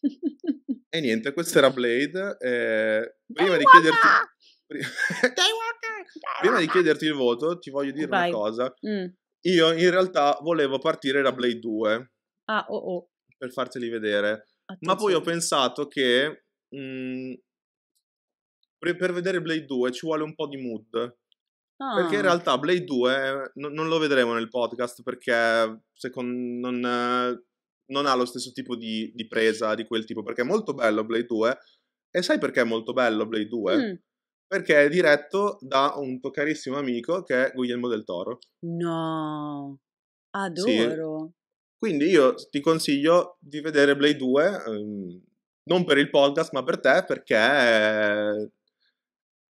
e niente, questo era Blade. Eh, prima di chiederti... prima di chiederti il voto, ti voglio dire Vai. una cosa. Mm. Io in realtà volevo partire da Blade 2. Ah, oh oh per farteli vedere. Attenzione. Ma poi ho pensato che mh, mhmm, per vedere Blade 2 ci vuole un po' di mood. Ah. Perché in ah. realtà Blade 2 no, non lo vedremo nel podcast perché secondo, non, non ha lo stesso tipo di, di, presa di quel tipo. Perché è molto bello Blade 2. E sai perché è molto bello Blade 2? Mm. Perché è diretto da un tuo carissimo amico che è Guglielmo del Toro. No, adoro. Sì. Quindi io ti consiglio di vedere Blade 2, ehm, non per il podcast, ma per te, perché è,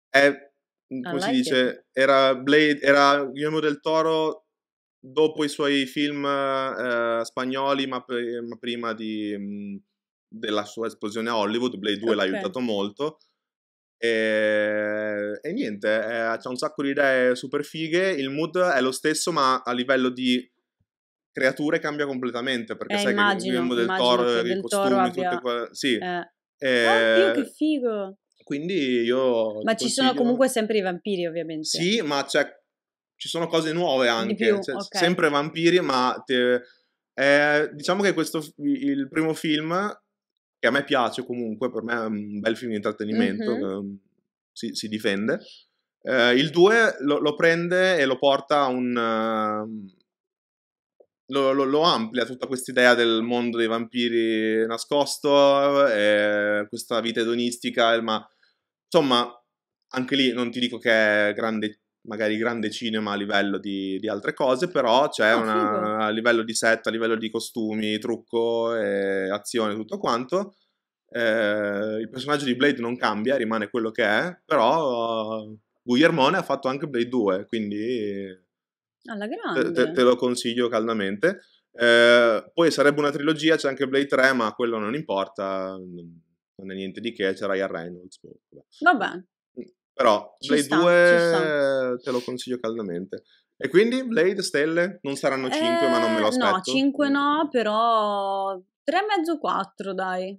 è mm, come like si dice, it. era Blade, era Guillermo del Toro dopo i suoi film eh, spagnoli, ma, pre, ma prima di, mh, mm, della sua esplosione a Hollywood, Blade 2 okay. l'ha aiutato molto. E, e niente, eh, ha un sacco di idee super fighe, il mood è lo stesso, ma a livello di creature cambia completamente perché eh, sai immagino, che il mondo del toro, i costumi, abbia... tutte quelle... Sì. Eh. Eh... Ah, oddio, che figo! Quindi io... Ma ci sono comunque sempre i vampiri, ovviamente. Sì, ma cioè, ci sono cose nuove anche. Più, cioè, okay. Sempre vampiri, ma... Te... Eh, diciamo che questo, il primo film, che a me piace comunque, per me è un bel film di intrattenimento, mm-hmm. si, si, difende. Eh, il 2 lo, lo, prende e lo porta a un... Ehm, lo, lo, lo, amplia tutta questa idea del mondo dei vampiri nascosto, e eh, eh, questa vita edonistica, ma insomma, anche lì non ti dico che è grande, magari grande cinema a livello di, di altre cose, però c'è ah, una, a livello di set, a livello di costumi, trucco, e azione, tutto quanto. Eh, il personaggio di Blade non cambia, rimane quello che è, però uh, Guillermone ha fatto anche Blade 2, quindi alla grande. Te, te lo consiglio caldamente. Eh, poi sarebbe una trilogia, c'è anche Blade 3, ma quello non importa, non è niente di che, c'è Ryan Reynolds. Boh, vabbè. Mm, però ci Blade sta, 2 te lo consiglio caldamente. E quindi Blade, Stelle, non saranno 5, eh, ma non me lo eh, aspetto. No, 5 mm. no, però 3,5-4 dai.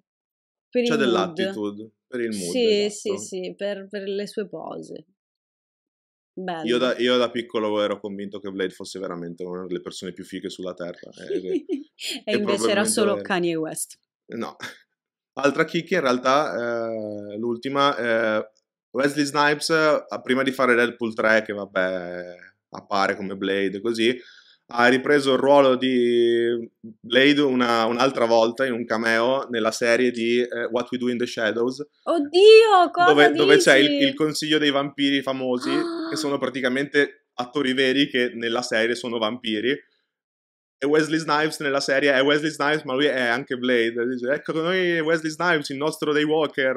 Per c'è dell'attitude, per il mood. Sì, esatto. sì, sì, per, per le sue pose. Io da, io da, piccolo ero convinto che Blade fosse veramente una delle persone più fighe sulla Terra. Eh, e, e invece era solo era. Kanye West. No. Altra chicca in realtà, eh, l'ultima, eh, Wesley Snipes, eh, prima di fare Deadpool 3, che vabbè appare come Blade così, ha ripreso il ruolo di Blade una, un'altra volta in un cameo nella serie di eh, What We Do in the Shadows. Oddio, cosa Dove, dove c'è il, il, consiglio dei vampiri famosi, ah. che sono praticamente attori veri che nella serie sono vampiri. E Wesley Snipes nella serie è Wesley Snipes, ma lui è anche Blade. Dice, ecco noi Wesley Snipes, il nostro Day Walker.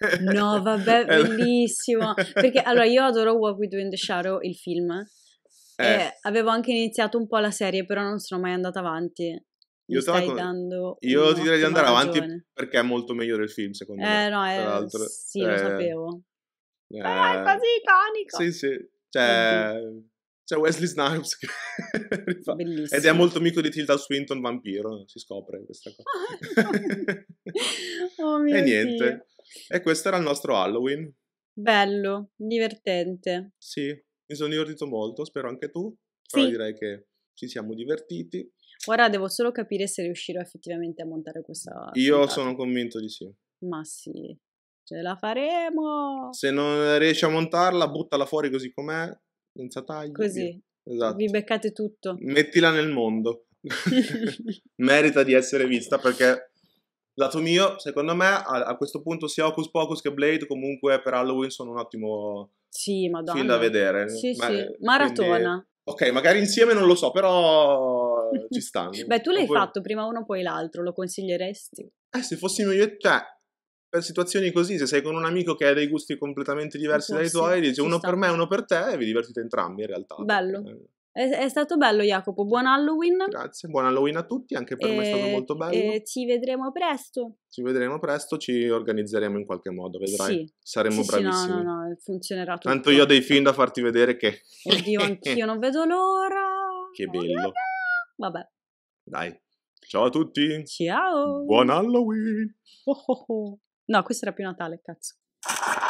Eh, no, vabbè, bellissimo. Perché allora io adoro What We Do in the Shadow, il film eh. avevo anche iniziato un po' la serie, però non sono mai andata avanti. io, stai con... dando io ti direi di andare ragione. avanti perché è molto meglio del film, secondo eh, me. No, eh, no, eh, sì, eh, lo sapevo. Eh, eh, è quasi iconico. Sì, sì. Cioè, c'è Wesley Snipes che Bellissimo. Ed è molto amico di Tilda Swinton vampiro, si scopre questa cosa. oh, mio e niente. Dio. E questo era il nostro Halloween. Bello, divertente. Sì, mi sono divertito molto, spero anche tu. Però sì. direi che ci siamo divertiti. Ora devo solo capire se riuscirò effettivamente a montare questa. Io puntata. sono convinto di sì. Ma sì, ce la faremo. Se non riesci a montarla, buttala fuori così com'è, senza tagli. Così. Esatto. Vi beccate tutto. Mettila nel mondo. Merita di essere vista perché lato mio, secondo me, a, a questo punto sia Hocus Pocus che Blade comunque per Halloween sono un ottimo sì, madonna. Film da vedere. Sì, Ma, sì. Maratona. Quindi... Ok, magari insieme non lo so, però ci stanno. Beh, tu l'hai poi... fatto prima uno, poi l'altro, lo consiglieresti? Eh, se fossimo io e te, per situazioni così, se sei con un amico che ha dei gusti completamente diversi dai tuoi, dici uno sta. per me, uno per te, e vi divertite entrambi in realtà. Bello. Perché... È, è, stato bello Jacopo, buon Halloween. Grazie, buon Halloween a tutti, anche per e, me è stato molto bello. E ci vedremo presto. Ci vedremo presto, ci organizzeremo in qualche modo, vedrai. Sì. Saremo sì, bravissimi. Sì, no, no, no, funzionerà tutto. Tanto io ho dei film da farti vedere che... Oddio, anch'io non vedo l'ora. Che bello. Vabbè. Dai. Ciao a tutti. Ciao. Buon Halloween. Oh, oh, oh. No, questo era più Natale, cazzo.